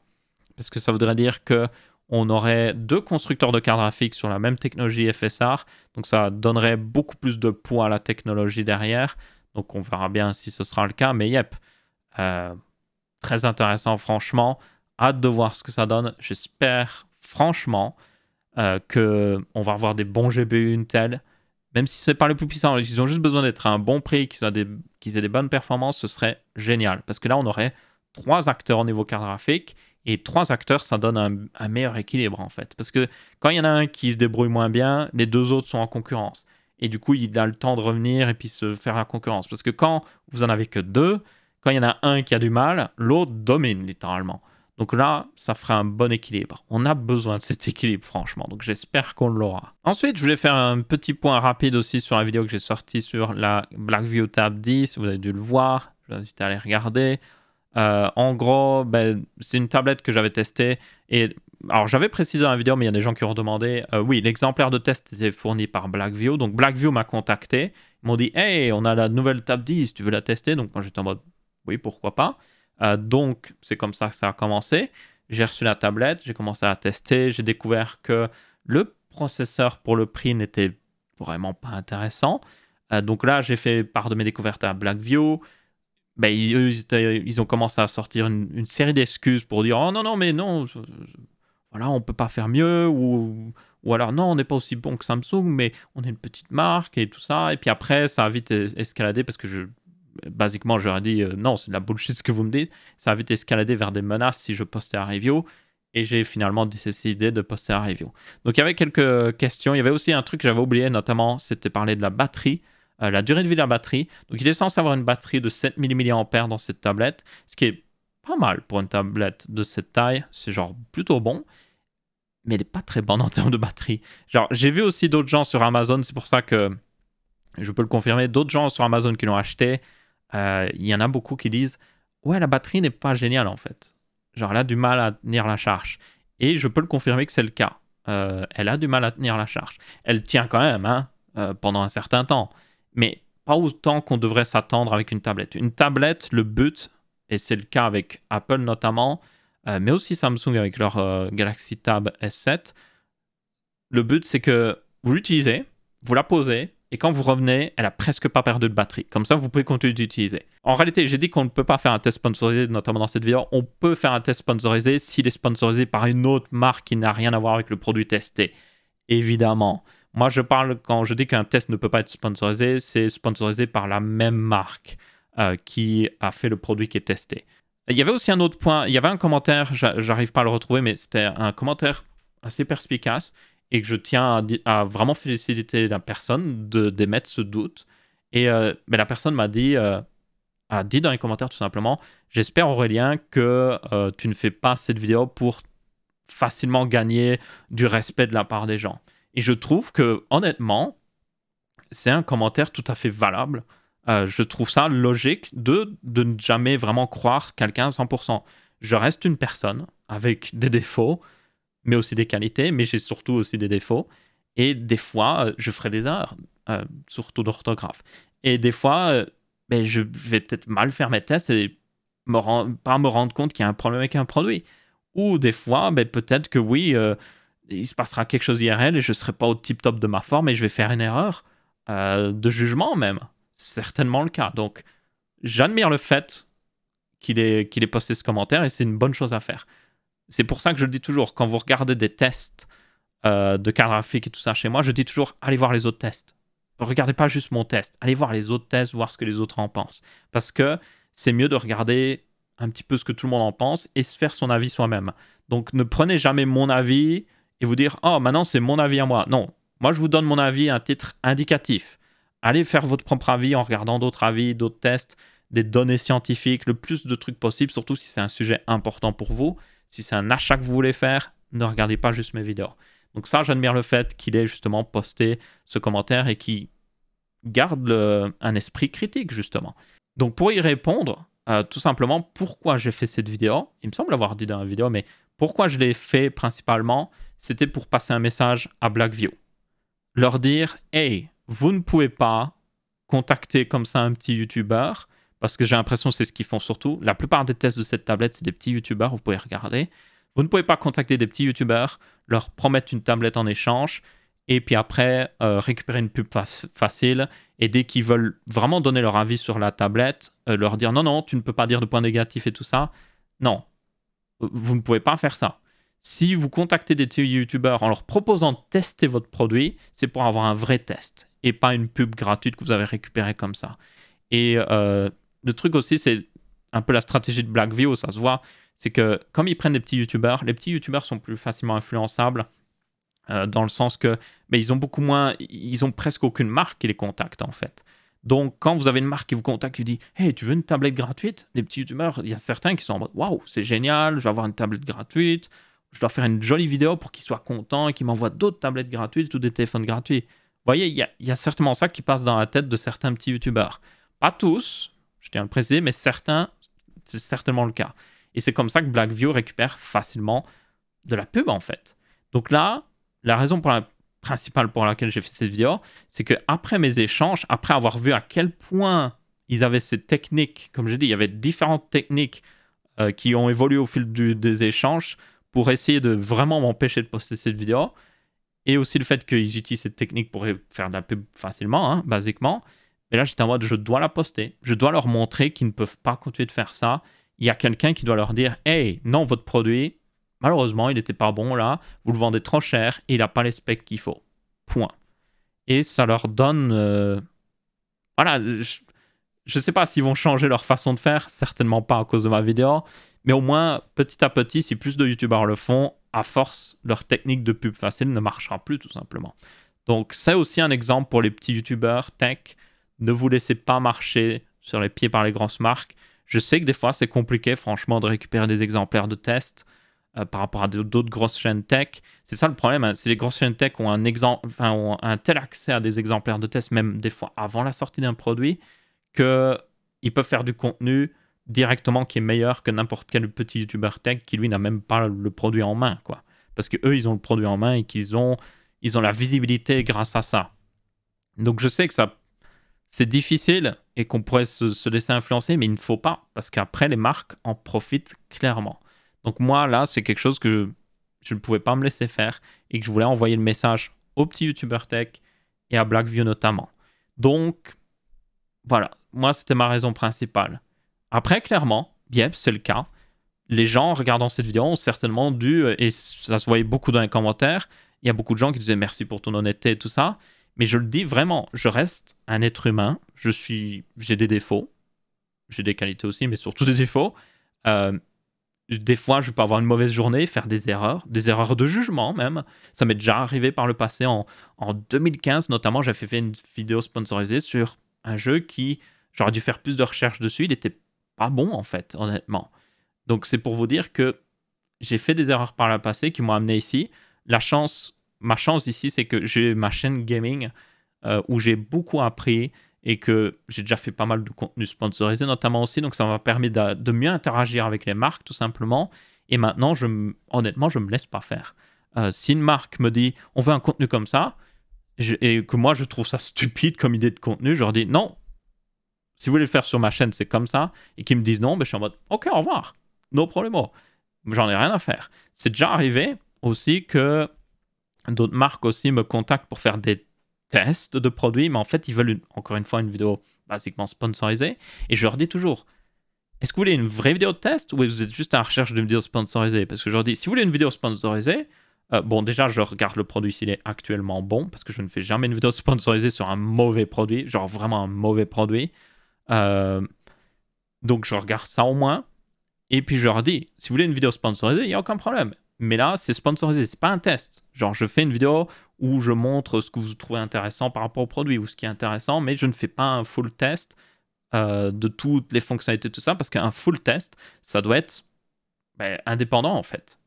parce que ça voudrait dire que on aurait deux constructeurs de cartes graphiques sur la même technologie FSR, donc ça donnerait beaucoup plus de poids à la technologie derrière. Donc on verra bien si ce sera le cas, mais yep, euh, très intéressant franchement. Hâte de voir ce que ça donne. J'espère franchement euh, que on va avoir des bons GPU Intel, même si c'est pas le plus puissant. Ils ont juste besoin d'être à un bon prix, qu'ils aient, des, aient des bonnes performances, ce serait génial. Parce que là, on aurait trois acteurs au niveau carte graphique et trois acteurs, ça donne un, meilleur équilibre en fait. Parce que quand il y en a un qui se débrouille moins bien, les deux autres sont en concurrence. Et du coup, il a le temps de revenir et puis se faire la concurrence. Parce que quand vous en avez que deux, quand il y en a un qui a du mal, l'autre domine littéralement. Donc là, ça ferait un bon équilibre. On a besoin de cet équilibre, franchement. Donc j'espère qu'on l'aura. Ensuite, je voulais faire un petit point rapide aussi sur la vidéo que j'ai sortie sur la Blackview Tab 10. Vous avez dû le voir. Je vous invite à aller regarder. Euh, en gros, ben, c'est une tablette que j'avais testée. Et alors, j'avais précisé dans la vidéo, mais il y a des gens qui ont demandé. Euh, oui, l'exemplaire de test est fourni par Blackview. Donc, Blackview m'a contacté. Ils m'ont dit Hey, on a la nouvelle Tab 10, tu veux la tester Donc, moi, j'étais en mode Oui, pourquoi pas. Euh, donc, c'est comme ça que ça a commencé. J'ai reçu la tablette, j'ai commencé à tester. J'ai découvert que le processeur pour le prix n'était vraiment pas intéressant. donc là, j'ai fait part de mes découvertes à Blackview ben, ils, ont commencé à sortir une, série d'excuses pour dire Oh non, non, mais non, je, ne voilà, on peut pas faire mieux, ou, ou alors non, on n'est pas aussi bon que Samsung, mais on est une petite marque et tout ça. Et puis après, ça a vite escaladé parce que je, basiquement, j'aurais dit euh, Non, c'est de la bullshit ce que vous me dites. Ça a vite escaladé vers des menaces si je postais un review. Et j'ai finalement décidé de poster un review. Donc il y avait quelques questions. Il y avait aussi un truc que j'avais oublié, notamment, c'était parler de la batterie. Euh, la durée de vie de la batterie. Donc il est censé avoir une batterie de 7000 mAh dans cette tablette, ce qui est pas mal pour une tablette de cette taille, c'est genre plutôt bon, mais elle n'est pas très bonne en termes de batterie. Genre j'ai vu aussi d'autres gens sur Amazon, c'est pour ça que je peux le confirmer, d'autres gens sur Amazon qui l'ont acheté, euh, il y en a beaucoup qui disent ouais la batterie n'est pas géniale en fait. Genre elle a du mal à tenir la charge. Et je peux le confirmer que c'est le cas. Euh, elle a du mal à tenir la charge. Elle tient quand même hein, pendant un certain temps mais pas autant qu'on devrait s'attendre avec une tablette. Une tablette, le but, et c'est le cas avec Apple notamment, euh, mais aussi Samsung avec leur euh, Galaxy Tab S7, le but c'est que vous l'utilisez, vous la posez, et quand vous revenez, elle a presque pas perdu de batterie. Comme ça, vous pouvez continuer d'utiliser. En réalité, j'ai dit qu'on ne peut pas faire un test sponsorisé, notamment dans cette vidéo. On peut faire un test sponsorisé s'il est sponsorisé par une autre marque qui n'a rien à voir avec le produit testé. Évidemment. Moi, je parle quand je dis qu'un test ne peut pas être sponsorisé, c'est sponsorisé par la même marque euh, qui a fait le produit qui est testé. Il y avait aussi un autre point. Il y avait un commentaire, j'arrive pas à le retrouver, mais c'était un commentaire assez perspicace et que je tiens à, vraiment féliciter la personne d'émettre ce doute. Et euh, la personne m'a dit, euh, a dit dans les commentaires tout simplement, j'espère Aurélien que tu ne fais pas cette vidéo pour facilement gagner du respect de la part des gens. Et je trouve que, honnêtement, c'est un commentaire tout à fait valable. Euh, je trouve ça logique de, ne jamais vraiment croire quelqu'un à 100%. Je reste une personne avec des défauts, mais aussi des qualités, mais j'ai surtout aussi des défauts. Et des fois, euh, je ferai des erreurs, euh, surtout d'orthographe. Et des fois, ben, je vais peut-être mal faire mes tests et ne pas me rendre compte qu'il y a un problème avec un produit. Ou des fois, ben, peut-être que oui, il se passera quelque chose IRL et je ne serai pas au tip top de ma forme et je vais faire une erreur euh, de jugement même. Certainement le cas. Donc j'admire le fait qu'il ait, qu'il posté ce commentaire et c'est une bonne chose à faire. C'est pour ça que je le dis toujours, quand vous regardez des tests euh, de cartes graphiques et tout ça chez moi, je dis toujours allez voir les autres tests. Regardez pas juste mon test, allez voir les autres tests, voir ce que les autres en pensent. Parce que c'est mieux de regarder un petit peu ce que tout le monde en pense et se faire son avis soi-même. Donc ne prenez jamais mon avis et vous dire Oh, maintenant c'est mon avis à moi. Non, moi je vous donne mon avis à un titre indicatif. Allez faire votre propre avis en regardant d'autres avis, d'autres tests, des données scientifiques, le plus de trucs possible, surtout si c'est un sujet important pour vous. Si c'est un achat que vous voulez faire, ne regardez pas juste mes vidéos. Donc ça, j'admire le fait qu'il ait justement posté ce commentaire et qu'il garde le, un esprit critique, justement. Donc pour y répondre, euh, tout simplement pourquoi j'ai fait cette vidéo, il me semble avoir dit dans la vidéo, mais pourquoi je l'ai fait principalement C'était pour passer un message à Blackview. Leur dire Hey, vous ne pouvez pas contacter comme ça un petit YouTuber, parce que j'ai l'impression c'est ce qu'ils font surtout. La plupart des tests de cette tablette, c'est des petits YouTubers, vous pouvez regarder. Vous ne pouvez pas contacter des petits YouTubers, leur promettre une tablette en échange, et puis après euh, récupérer une pub facile. Et dès qu'ils veulent vraiment donner leur avis sur la tablette, euh, leur dire non, non, tu ne peux pas dire de points négatifs et tout ça. Non, vous ne pouvez pas faire ça. Si vous contactez des youtubeurs en leur proposant de tester votre produit, c'est pour avoir un vrai test et pas une pub gratuite que vous avez récupérée comme ça. Et euh, le truc aussi, c'est un peu la stratégie de Blackview, ça se voit, c'est que comme ils prennent des petits youtubeurs, les petits youtubeurs sont plus facilement influençables euh, dans le sens que mais ils ont beaucoup moins, ils ont presque aucune marque qui les contacte en fait. Donc, quand vous avez une marque qui vous contacte, qui dit Hey, tu veux une tablette gratuite Les petits youtubeurs, il y a certains qui sont en mode Waouh, c'est génial, je vais avoir une tablette gratuite, je dois faire une jolie vidéo pour qu'ils soient contents et qu'ils m'envoient d'autres tablettes gratuites ou des téléphones gratuits. Vous voyez, il y, a, il y, a, certainement ça qui passe dans la tête de certains petits youtubeurs. Pas tous, je tiens à le préciser, mais certains, c'est certainement le cas. Et c'est comme ça que Blackview récupère facilement de la pub en fait. Donc là, la raison pour, la, principale pour laquelle j'ai fait cette vidéo, c'est que après mes échanges, après avoir vu à quel point ils avaient cette technique, comme j'ai dit, il y avait différentes techniques euh, qui ont évolué au fil des échanges pour essayer de vraiment m'empêcher de poster cette vidéo. Et aussi le fait qu'ils utilisent cette technique pour faire de la pub facilement, hein, basiquement. Et là, j'étais en mode, je dois la poster. Je dois leur montrer qu'ils ne peuvent pas continuer de faire ça. Il y a quelqu'un qui doit leur dire, hey, non, votre produit, malheureusement, il n'était pas bon là, vous le vendez trop cher, et il n'a pas les specs qu'il faut. Point. Et ça leur donne... Euh, voilà, je ne sais pas s'ils vont changer leur façon de faire, certainement pas à cause de ma vidéo, mais au moins, petit à petit, si plus de youtubeurs le font, à force, leur technique de pub facile ne marchera plus tout simplement. Donc c'est aussi un exemple pour les petits youtubeurs tech, ne vous laissez pas marcher sur les pieds par les grosses marques. Je sais que des fois c'est compliqué franchement de récupérer des exemplaires de tests, euh, par rapport à d'autres grosses chaînes tech. C'est ça le problème, hein. c'est les grosses chaînes tech ont un, tel accès à des exemplaires de tests, même des fois avant la sortie d'un produit, qu'ils peuvent faire du contenu directement qui est meilleur que n'importe quel petit youtubeur tech qui lui n'a même pas le produit en main, quoi. Parce que eux, ils ont le produit en main et qu'ils ont, ils ont la visibilité grâce à ça. Donc je sais que ça, c'est difficile et qu'on pourrait se, laisser influencer, mais il ne faut pas parce qu'après les marques en profitent clairement. Donc moi, là, c'est quelque chose que je ne pouvais pas me laisser faire et que je voulais envoyer le message aux petits Youtubers tech et à Blackview notamment. Donc, voilà, moi, c'était ma raison principale. Après, clairement, bien, c'est le cas. Les gens, regardant cette vidéo, ont certainement dû, euh, et ça se voyait beaucoup dans les commentaires, il y a beaucoup de gens qui disaient merci pour ton honnêteté et tout ça. Mais je le dis vraiment, je reste un être humain. Je suis, j'ai des défauts, j'ai des qualités aussi, mais surtout des défauts. Euh, des fois, je peux avoir une mauvaise journée, faire des erreurs, des erreurs de jugement même. Ça m'est déjà arrivé par le passé. En, en 2015, notamment, j'avais fait une vidéo sponsorisée sur un jeu qui, j'aurais dû faire plus de recherches dessus, il n'était pas bon en fait, honnêtement. Donc c'est pour vous dire que j'ai fait des erreurs par le passé qui m'ont amené ici. La chance, ma chance ici, c'est que j'ai ma chaîne gaming euh, où j'ai beaucoup appris et que j'ai déjà fait pas mal de contenu sponsorisé notamment aussi, donc ça m'a permis de, mieux interagir avec les marques tout simplement. Et maintenant, je, honnêtement, je me laisse pas faire. Euh, si une marque me dit on veut un contenu comme ça, et que moi je trouve ça stupide comme idée de contenu, je leur dis non, si vous voulez le faire sur ma chaîne, c'est comme ça, et qu'ils me disent non, ben, je suis en mode ok, au revoir, no problemo, j'en ai rien à faire. C'est déjà arrivé aussi que d'autres marques aussi me contactent pour faire des test de produit, mais en fait, ils veulent encore une fois une vidéo basiquement sponsorisée. Et je leur dis toujours, est-ce que vous voulez une vraie vidéo de test ou vous êtes juste à la recherche d'une vidéo sponsorisée Parce que je leur dis, si vous voulez une vidéo sponsorisée, euh, bon, déjà, je regarde le produit s'il est actuellement bon, parce que je ne fais jamais une vidéo sponsorisée sur un mauvais produit, genre vraiment un mauvais produit. Euh, donc, je regarde ça au moins. Et puis, je leur dis, si vous voulez une vidéo sponsorisée, il n'y a aucun problème. Mais là, c'est sponsorisé, c'est pas un test. Genre, je fais une vidéo où je montre ce que vous trouvez intéressant par rapport au produit ou ce qui est intéressant, mais je ne fais pas un full test euh, de toutes les fonctionnalités, tout ça, parce qu'un full test, ça doit être ben, indépendant en fait.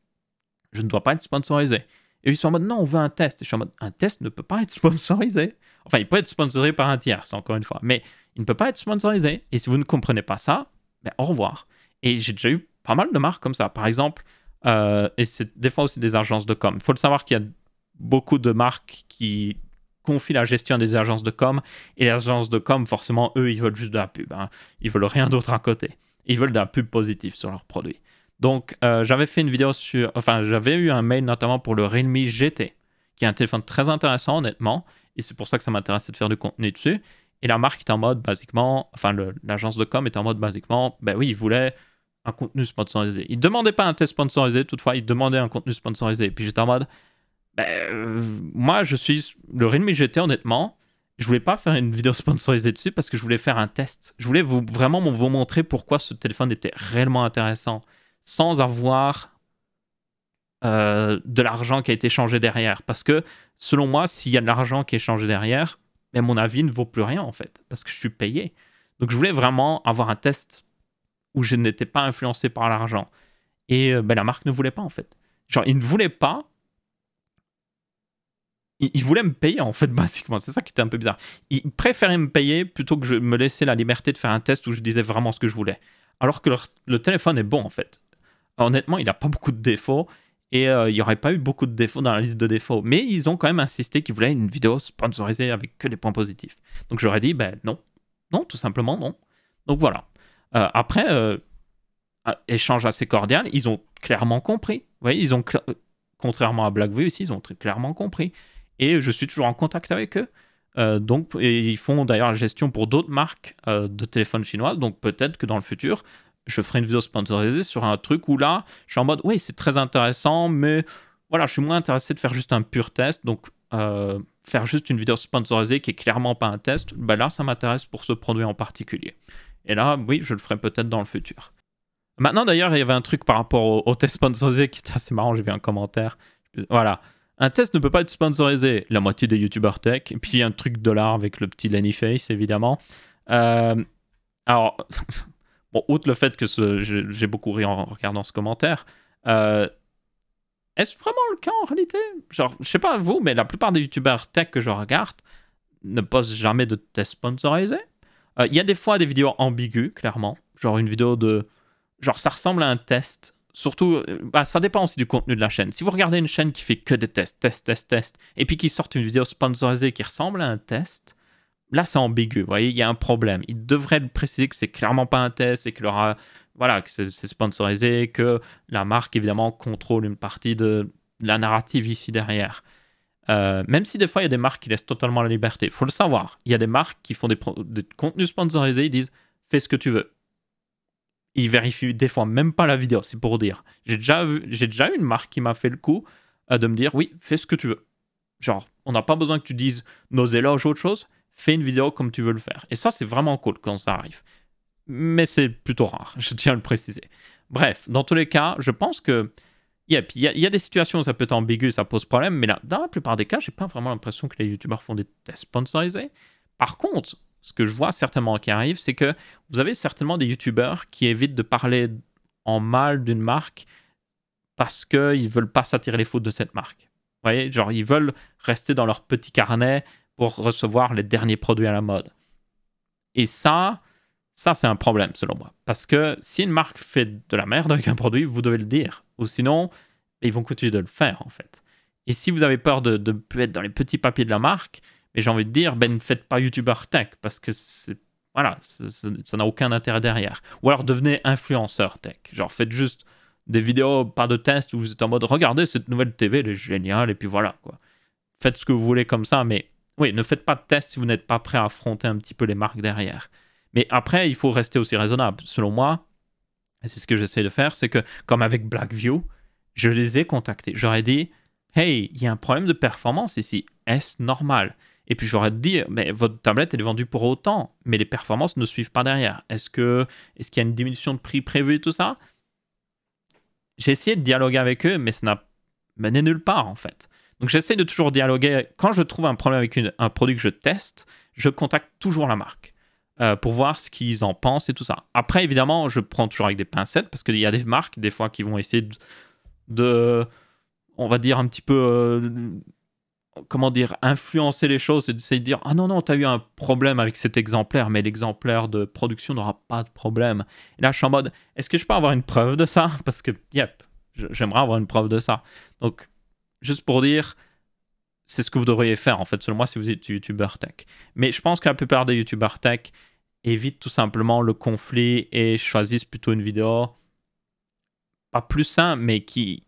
Je ne dois pas être sponsorisé. Et ils sont en mode non, on veut un test. Et je suis en mode un test ne peut pas être sponsorisé. Enfin, il peut être sponsorisé par un tiers, encore une fois, mais il ne peut pas être sponsorisé. Et si vous ne comprenez pas ça, ben, au revoir. Et j'ai déjà eu pas mal de marques comme ça. Par exemple, euh, et c'est des fois aussi des agences de com. Il faut le savoir qu'il y a beaucoup de marques qui confient la gestion des agences de com. Et les agences de com, forcément, eux, ils veulent juste de la pub. Hein. Ils veulent rien d'autre à côté. Ils veulent de la pub positive sur leurs produits. Donc, euh, j'avais fait une vidéo sur. Enfin, j'avais eu un mail notamment pour le Realme GT, qui est un téléphone très intéressant, honnêtement. Et c'est pour ça que ça m'intéressait de faire du contenu dessus. Et la marque est en mode, basiquement. Enfin, l'agence de com est en mode, basiquement. Ben oui, ils voulaient un contenu sponsorisé. ne demandait pas un test sponsorisé, toutefois, il demandait un contenu sponsorisé. Et puis j'étais en mode, ben, euh, moi, je suis le Realme j'étais, honnêtement. Je voulais pas faire une vidéo sponsorisée dessus parce que je voulais faire un test. Je voulais vraiment vous montrer pourquoi ce téléphone était réellement intéressant sans avoir euh, de l'argent qui a été changé derrière. Parce que selon moi, s'il y a de l'argent qui est changé derrière, mais ben, mon avis ne vaut plus rien en fait parce que je suis payé. Donc je voulais vraiment avoir un test où je n'étais pas influencé par l'argent. Et euh, ben, la marque ne voulait pas, en fait. Genre, ils ne voulaient pas. Ils, voulaient me payer, en fait, basiquement. C'est ça qui était un peu bizarre. Ils préféraient me payer plutôt que je me laisser la liberté de faire un test où je disais vraiment ce que je voulais. Alors que le téléphone est bon, en fait. Honnêtement, il n'a pas beaucoup de défauts. Et euh, il n'y aurait pas eu beaucoup de défauts dans la liste de défauts. Mais ils ont quand même insisté qu'ils voulaient une vidéo sponsorisée avec que des points positifs. Donc j'aurais dit, ben non. Non, tout simplement non. Donc voilà. Euh, après, euh, échange assez cordial, ils ont clairement compris. ils ont, contrairement à Blackview aussi, ils ont très clairement compris. Et je suis toujours en contact avec eux. Euh, donc, et ils font d'ailleurs la gestion pour d'autres marques de téléphones chinois. Donc, peut-être que dans le futur, je ferai une vidéo sponsorisée sur un truc où là, je suis en mode, oui, c'est très intéressant, mais voilà, je suis moins intéressé de faire juste un pur test. Donc, faire juste une vidéo sponsorisée qui est clairement pas un test, bah là, ça m'intéresse pour ce produit en particulier. Et là, oui, je le ferai peut-être dans le futur. Maintenant, d'ailleurs, il y avait un truc par rapport au, test sponsorisé qui était assez marrant. J'ai vu un commentaire. Voilà. Un test ne peut pas être sponsorisé. La moitié des youtubeurs tech. Et puis, un truc de l'art avec le petit Lenny Face, évidemment. Euh, alors, bon, outre le fait que j'ai beaucoup ri en regardant ce commentaire, euh, est-ce vraiment le cas en réalité Genre, je sais pas vous, mais la plupart des youtubeurs tech que je regarde ne postent jamais de test sponsorisé euh, il y a des fois des vidéos ambiguës, clairement. Genre une vidéo de. Genre ça ressemble à un test. Surtout, euh, bah, ça dépend aussi du contenu de la chaîne. Si vous regardez une chaîne qui fait que des tests, test, test, test, et puis qui sort une vidéo sponsorisée qui ressemble à un test, là c'est ambigu. Vous voyez, il y a un problème. Il devrait préciser que c'est clairement pas un test et qu'il Voilà, que c'est sponsorisé, que la marque évidemment contrôle une partie de la narrative ici derrière. Euh, même si des fois, il y a des marques qui laissent totalement la liberté. Il faut le savoir. Il y a des marques qui font des, contenus sponsorisés, ils disent fais ce que tu veux. Ils vérifient des fois même pas la vidéo, c'est pour dire. J'ai déjà, vu, déjà une marque qui m'a fait le coup euh, de me dire oui, fais ce que tu veux. Genre, on n'a pas besoin que tu dises nos éloges ou autre chose, fais une vidéo comme tu veux le faire. Et ça, c'est vraiment cool quand ça arrive. Mais c'est plutôt rare, je tiens à le préciser. Bref, dans tous les cas, je pense que il y, a des situations où ça peut être ambigu, ça pose problème, mais là, dans la plupart des cas, j'ai pas vraiment l'impression que les youtubeurs font des tests sponsorisés. Par contre, ce que je vois certainement qui arrive, c'est que vous avez certainement des youtubeurs qui évitent de parler en mal d'une marque parce qu'ils veulent pas s'attirer les fautes de cette marque. Vous voyez, genre, ils veulent rester dans leur petit carnet pour recevoir les derniers produits à la mode. Et ça, ça, c'est un problème selon moi. Parce que si une marque fait de la merde avec un produit, vous devez le dire. Ou sinon, bah, ils vont continuer de le faire, en fait. Et si vous avez peur de ne plus être dans les petits papiers de la marque, mais j'ai envie de dire, ben ne faites pas YouTuber Tech, parce que c'est voilà, ça n'a aucun intérêt derrière. Ou alors devenez influenceur tech. Genre faites juste des vidéos, pas de tests où vous êtes en mode regardez cette nouvelle TV, elle est géniale, et puis voilà quoi. Faites ce que vous voulez comme ça, mais oui, ne faites pas de test si vous n'êtes pas prêt à affronter un petit peu les marques derrière. Mais après, il faut rester aussi raisonnable. Selon moi, c'est ce que j'essaie de faire, c'est que, comme avec Blackview, je les ai contactés. J'aurais dit, hey, il y a un problème de performance ici, est-ce normal Et puis j'aurais dit, mais votre tablette, elle est vendue pour autant, mais les performances ne suivent pas derrière. Est-ce que est qu'il y a une diminution de prix prévue et tout ça J'ai essayé de dialoguer avec eux, mais ça n'a mené nulle part, en fait. Donc j'essaie de toujours dialoguer. Quand je trouve un problème avec un produit que je teste, je contacte toujours la marque. Euh, pour voir ce qu'ils en pensent et tout ça. Après, évidemment, je prends toujours avec des pincettes parce qu'il y a des marques, des fois, qui vont essayer de, on va dire, un petit peu. Euh, comment dire, influencer les choses et d'essayer de dire Ah non, non, tu as eu un problème avec cet exemplaire, mais l'exemplaire de production n'aura pas de problème. là, je suis en mode Est-ce que je peux avoir une preuve de ça Parce que, yep, j'aimerais avoir une preuve de ça. Donc, juste pour dire, c'est ce que vous devriez faire en fait, selon moi, si vous êtes YouTuber tech. Mais je pense que la plupart des youtubeurs tech, évite tout simplement le conflit et choisissent plutôt une vidéo pas plus simple, mais qui,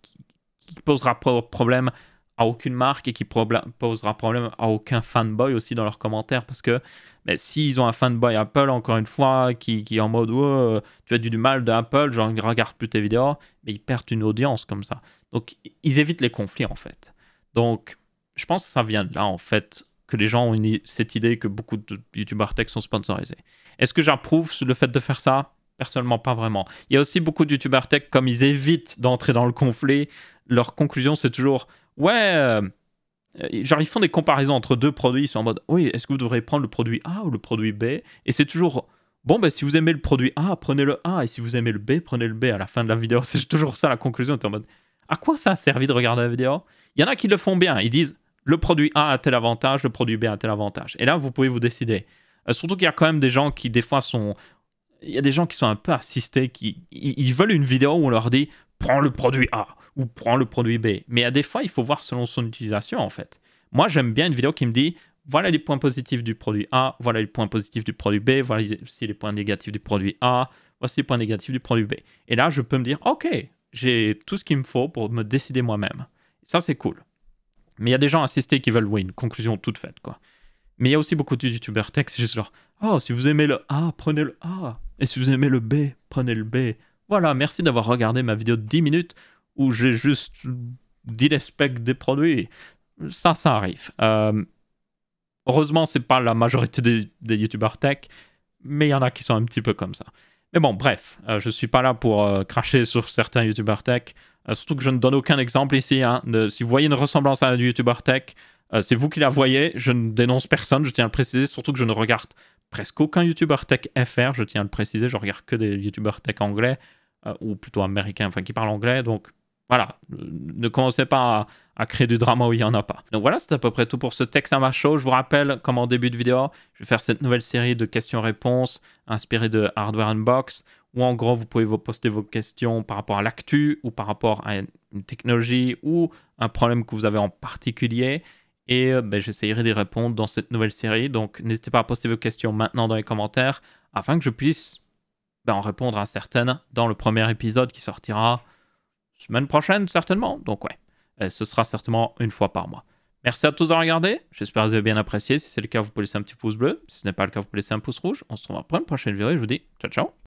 posera problème à aucune marque et qui posera problème à aucun fanboy aussi dans leurs commentaires parce que mais ben, s'ils ont un fanboy Apple encore une fois qui, est en mode ou euh, tu as du, mal d'Apple genre regarde plus tes vidéos mais ils perdent une audience comme ça donc ils évitent les conflits en fait donc je pense que ça vient de là en fait que les gens ont cette idée que beaucoup de youtubeurs tech sont sponsorisés. Est-ce que j'approuve le fait de faire ça Personnellement, pas vraiment. Il y a aussi beaucoup de youtubeurs tech, comme ils évitent d'entrer dans le conflit, leur conclusion c'est toujours Ouais, euh, genre ils font des comparaisons entre deux produits, ils sont en mode Oui, est-ce que vous devriez prendre le produit A ou le produit B Et c'est toujours Bon, ben, si vous aimez le produit A, prenez le A, et si vous aimez le B, prenez le B à la fin de la vidéo. C'est toujours ça la conclusion. Tu en mode À quoi ça a servi de regarder la vidéo Il y en a qui le font bien, ils disent le produit A a tel avantage, le produit B a tel avantage. Et là, vous pouvez vous décider. Euh, surtout qu'il y a quand même des gens qui, des fois, sont. Il y a des gens qui sont un peu assistés, qui ils veulent une vidéo où on leur dit prends le produit A ou prends le produit B. Mais à des fois, il faut voir selon son utilisation, en fait. Moi, j'aime bien une vidéo qui me dit voilà les points positifs du produit A, voilà les points positifs du produit B, voilà aussi les points négatifs du produit A, voici les points négatifs du produit B. Et là, je peux me dire ok, j'ai tout ce qu'il me faut pour me décider moi-même. Ça, c'est cool. Mais il y a des gens assistés qui veulent une Conclusion toute faite, quoi. Mais il y a aussi beaucoup de youtubeurs tech, c'est juste genre Oh, si vous aimez le A, prenez le A. Et si vous aimez le B, prenez le B. Voilà, merci d'avoir regardé ma vidéo de 10 minutes où j'ai juste dit les specs des produits. Ça, ça arrive. Euh, heureusement, c'est pas la majorité des, Youtubers youtubeurs tech, mais il y en a qui sont un petit peu comme ça. Mais bon, bref, euh, je suis pas là pour euh, cracher sur certains youtubeurs tech. Euh, surtout que je ne donne aucun exemple ici. de, hein. si vous voyez une ressemblance à un YouTuber tech, euh, c'est vous qui la voyez. Je ne dénonce personne, je tiens à le préciser. Surtout que je ne regarde presque aucun YouTuber tech FR, je tiens à le préciser. Je regarde que des youtubeurs tech anglais, euh, ou plutôt américains, enfin qui parlent anglais. Donc voilà, ne commencez pas à, créer du drama où il n'y en a pas. Donc voilà, c'est à peu près tout pour ce texte à ma show. Je vous rappelle, comme en début de vidéo, je vais faire cette nouvelle série de questions-réponses inspirées de Hardware Unbox où en gros vous pouvez vous poster vos questions par rapport à l'actu ou par rapport à une technologie ou un problème que vous avez en particulier. Et euh, ben, j'essayerai d'y répondre dans cette nouvelle série. Donc n'hésitez pas à poster vos questions maintenant dans les commentaires afin que je puisse ben, en répondre à certaines dans le premier épisode qui sortira semaine prochaine certainement. Donc ouais, euh, ce sera certainement une fois par mois. Merci à tous d'avoir regardé. J'espère que vous avez bien apprécié. Si c'est le cas, vous pouvez laisser un petit pouce bleu. Si ce n'est pas le cas, vous pouvez laisser un pouce rouge. On se retrouve après une prochaine vidéo. je vous dis ciao ciao.